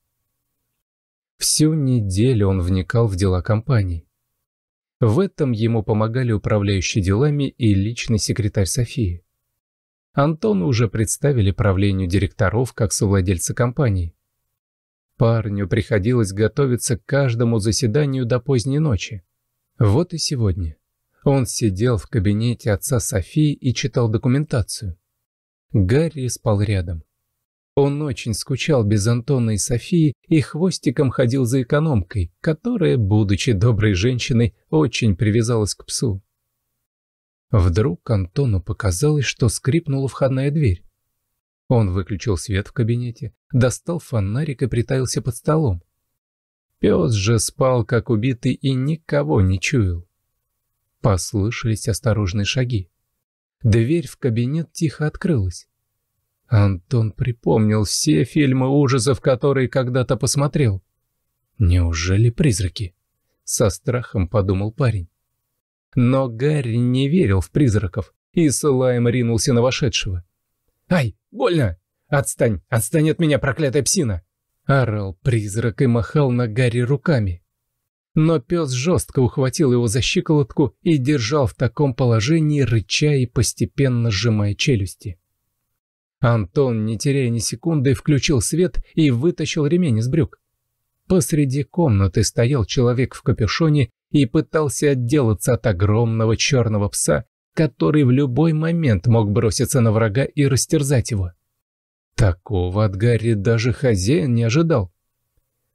Всю неделю он вникал в дела компании. В этом ему помогали управляющие делами и личный секретарь Софии. Антону уже представили правлению директоров как совладельца компании. Парню приходилось готовиться к каждому заседанию до поздней ночи. Вот и сегодня. Он сидел в кабинете отца Софии и читал документацию. Гарри спал рядом. Он очень скучал без Антона и Софии и хвостиком ходил за экономкой, которая, будучи доброй женщиной, очень привязалась к псу. Вдруг Антону показалось, что скрипнула входная дверь. Он выключил свет в кабинете, достал фонарик и притаился под столом. Пес же спал, как убитый, и никого не чуял. Послышались осторожные шаги. Дверь в кабинет тихо открылась. Антон припомнил все фильмы ужасов, которые когда-то посмотрел. «Неужели призраки?» — со страхом подумал парень. Но Гарри не верил в призраков и с лаем ринулся на вошедшего. «Ай, больно! Отстань! Отстань от меня, проклятая псина!» Орал призрак и махал на Гарри руками. Но пес жестко ухватил его за щиколотку и держал в таком положении, рыча и постепенно сжимая челюсти. Антон, не теряя ни секунды, включил свет и вытащил ремень из брюк. Посреди комнаты стоял человек в капюшоне и пытался отделаться от огромного черного пса, который в любой момент мог броситься на врага и растерзать его. Такого от Гарри даже хозяин не ожидал.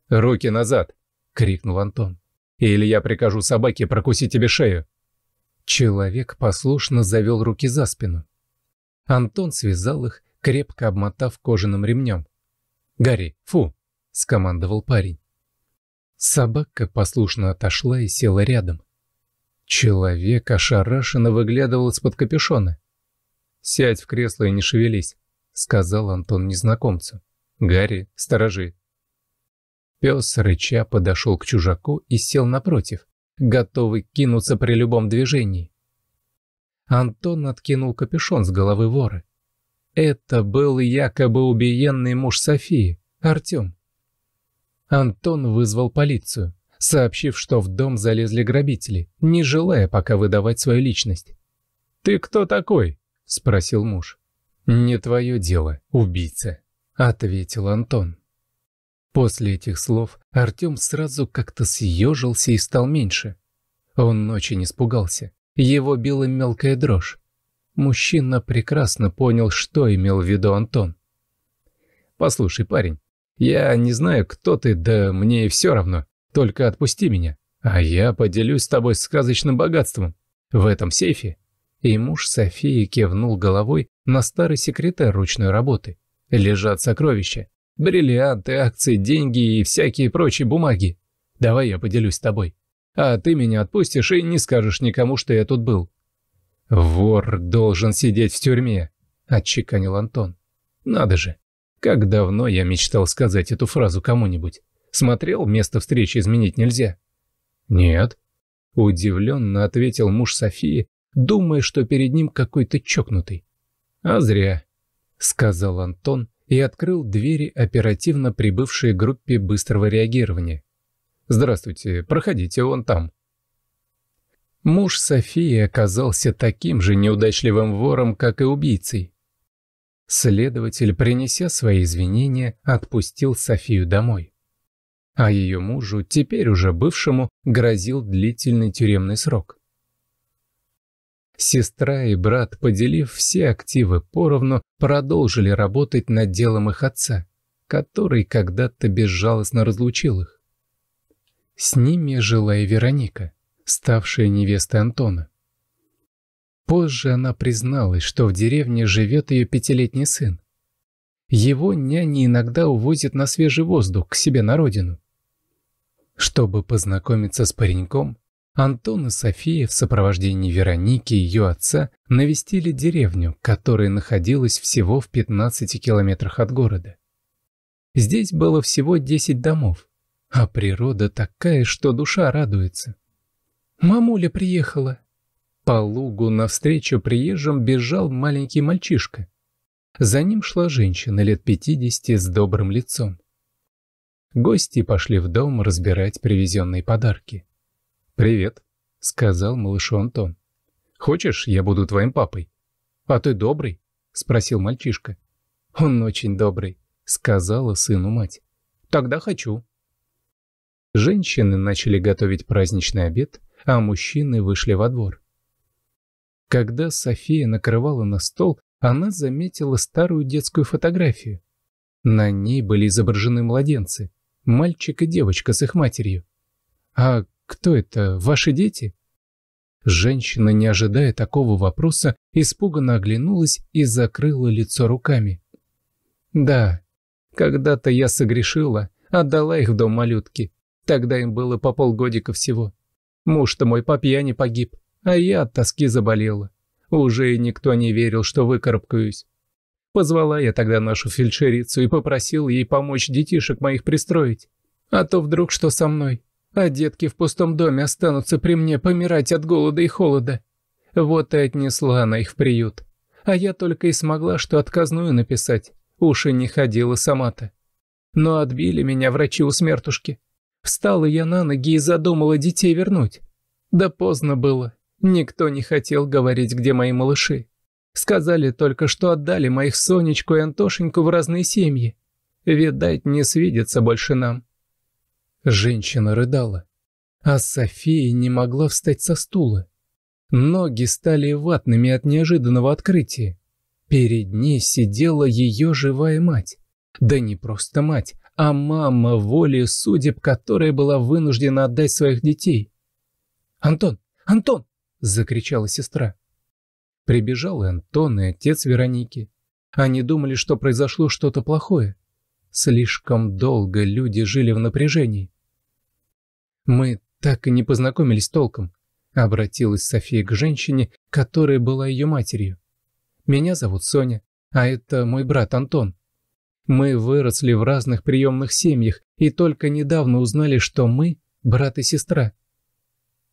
«Руки назад!» — крикнул Антон. «Или я прикажу собаке прокусить тебе шею!» Человек послушно завел руки за спину. Антон связал их крепко обмотав кожаным ремнем. «Гарри, фу!» — скомандовал парень. Собака послушно отошла и села рядом. Человек ошарашенно выглядывал из-под капюшона. «Сядь в кресло и не шевелись», — сказал Антон незнакомцу. «Гарри, сторожи». Пес рыча подошел к чужаку и сел напротив, готовый кинуться при любом движении. Антон откинул капюшон с головы вора. Это был якобы убиенный муж Софии, Артем. Антон вызвал полицию, сообщив, что в дом залезли грабители, не желая пока выдавать свою личность. «Ты кто такой?» – спросил муж. «Не твое дело, убийца», – ответил Антон. После этих слов Артем сразу как-то съежился и стал меньше. Он ночи не испугался. Его била мелкая дрожь. Мужчина прекрасно понял, что имел в виду Антон. «Послушай, парень, я не знаю, кто ты, да мне и все равно. Только отпусти меня, а я поделюсь с тобой сказочным богатством. В этом сейфе». И муж Софии кивнул головой на старый секретарь ручной работы. «Лежат сокровища. Бриллианты, акции, деньги и всякие прочие бумаги. Давай я поделюсь с тобой. А ты меня отпустишь и не скажешь никому, что я тут был. «Вор должен сидеть в тюрьме», – отчеканил Антон. «Надо же, как давно я мечтал сказать эту фразу кому-нибудь. Смотрел, место встречи изменить нельзя?» «Нет», – удивленно ответил муж Софии, думая, что перед ним какой-то чокнутый. «А зря», – сказал Антон и открыл двери оперативно прибывшей группе быстрого реагирования. «Здравствуйте, проходите он там», Муж Софии оказался таким же неудачливым вором, как и убийцей. Следователь, принеся свои извинения, отпустил Софию домой. А ее мужу, теперь уже бывшему, грозил длительный тюремный срок. Сестра и брат, поделив все активы поровну, продолжили работать над делом их отца, который когда-то безжалостно разлучил их. С ними жила и Вероника ставшая невестой Антона. Позже она призналась, что в деревне живет ее пятилетний сын. Его няни иногда увозят на свежий воздух к себе на родину. Чтобы познакомиться с пареньком, Антон и София в сопровождении Вероники и ее отца навестили деревню, которая находилась всего в 15 километрах от города. Здесь было всего 10 домов, а природа такая, что душа радуется. «Мамуля приехала!» По лугу навстречу приезжим бежал маленький мальчишка. За ним шла женщина лет пятидесяти с добрым лицом. Гости пошли в дом разбирать привезенные подарки. «Привет», — сказал малышу Антон. «Хочешь, я буду твоим папой?» «А ты добрый?» — спросил мальчишка. «Он очень добрый», — сказала сыну мать. «Тогда хочу». Женщины начали готовить праздничный обед — а мужчины вышли во двор. Когда София накрывала на стол, она заметила старую детскую фотографию. На ней были изображены младенцы, мальчик и девочка с их матерью. «А кто это, ваши дети?» Женщина, не ожидая такого вопроса, испуганно оглянулась и закрыла лицо руками. «Да, когда-то я согрешила, отдала их в дом малютки. Тогда им было по полгодика всего. Муж-то мой по пьяни погиб, а я от тоски заболела. Уже и никто не верил, что выкарабкаюсь. Позвала я тогда нашу фельдшерицу и попросил ей помочь детишек моих пристроить. А то вдруг что со мной? А детки в пустом доме останутся при мне помирать от голода и холода. Вот и отнесла она их в приют. А я только и смогла, что отказную написать. Уши не ходила сама-то. Но отбили меня врачи у смертушки. Встала я на ноги и задумала детей вернуть. Да поздно было. Никто не хотел говорить, где мои малыши. Сказали только, что отдали моих Сонечку и Антошеньку в разные семьи. Видать, не свидятся больше нам. Женщина рыдала. А София не могла встать со стула. Ноги стали ватными от неожиданного открытия. Перед ней сидела ее живая мать. Да не просто мать, а мама воли судеб, которая была вынуждена отдать своих детей. «Антон! Антон!» — закричала сестра. Прибежал и Антон, и отец Вероники. Они думали, что произошло что-то плохое. Слишком долго люди жили в напряжении. «Мы так и не познакомились толком», — обратилась София к женщине, которая была ее матерью. «Меня зовут Соня, а это мой брат Антон. Мы выросли в разных приемных семьях и только недавно узнали, что мы – брат и сестра.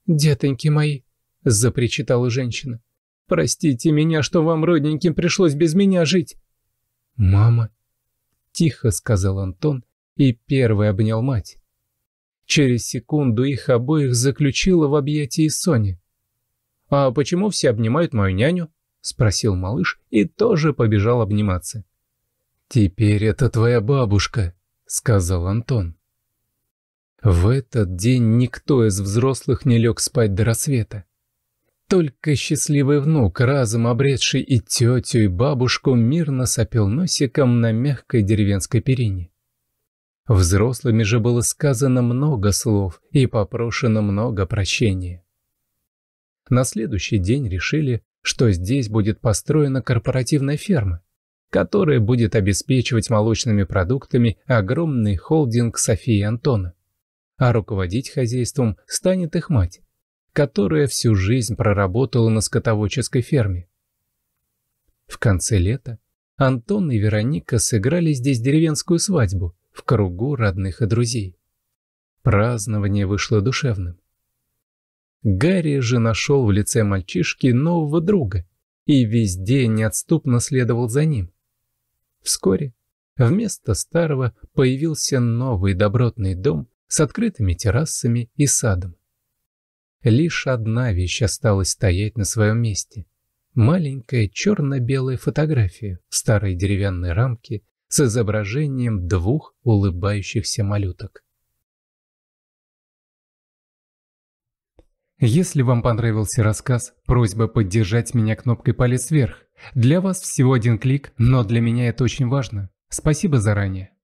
«Детоньки мои», – запричитала женщина, – «простите меня, что вам, родненьким, пришлось без меня жить». «Мама», – тихо сказал Антон и первый обнял мать. Через секунду их обоих заключила в объятии Соня. «А почему все обнимают мою няню?» – спросил малыш и тоже побежал обниматься. «Теперь это твоя бабушка», — сказал Антон. В этот день никто из взрослых не лег спать до рассвета. Только счастливый внук, разом обретший и тетю, и бабушку, мирно сопел носиком на мягкой деревенской перине. Взрослыми же было сказано много слов и попрошено много прощения. На следующий день решили, что здесь будет построена корпоративная ферма, которое будет обеспечивать молочными продуктами огромный холдинг Софии Антона. А руководить хозяйством станет их мать, которая всю жизнь проработала на скотоводческой ферме. В конце лета Антон и Вероника сыграли здесь деревенскую свадьбу в кругу родных и друзей. Празднование вышло душевным. Гарри же нашел в лице мальчишки нового друга и везде неотступно следовал за ним. Вскоре вместо старого появился новый добротный дом с открытыми террасами и садом. Лишь одна вещь осталась стоять на своем месте. Маленькая черно-белая фотография в старой деревянной рамке с изображением двух улыбающихся малюток. Если вам понравился рассказ, просьба поддержать меня кнопкой «Палец вверх». Для вас всего один клик, но для меня это очень важно. Спасибо заранее.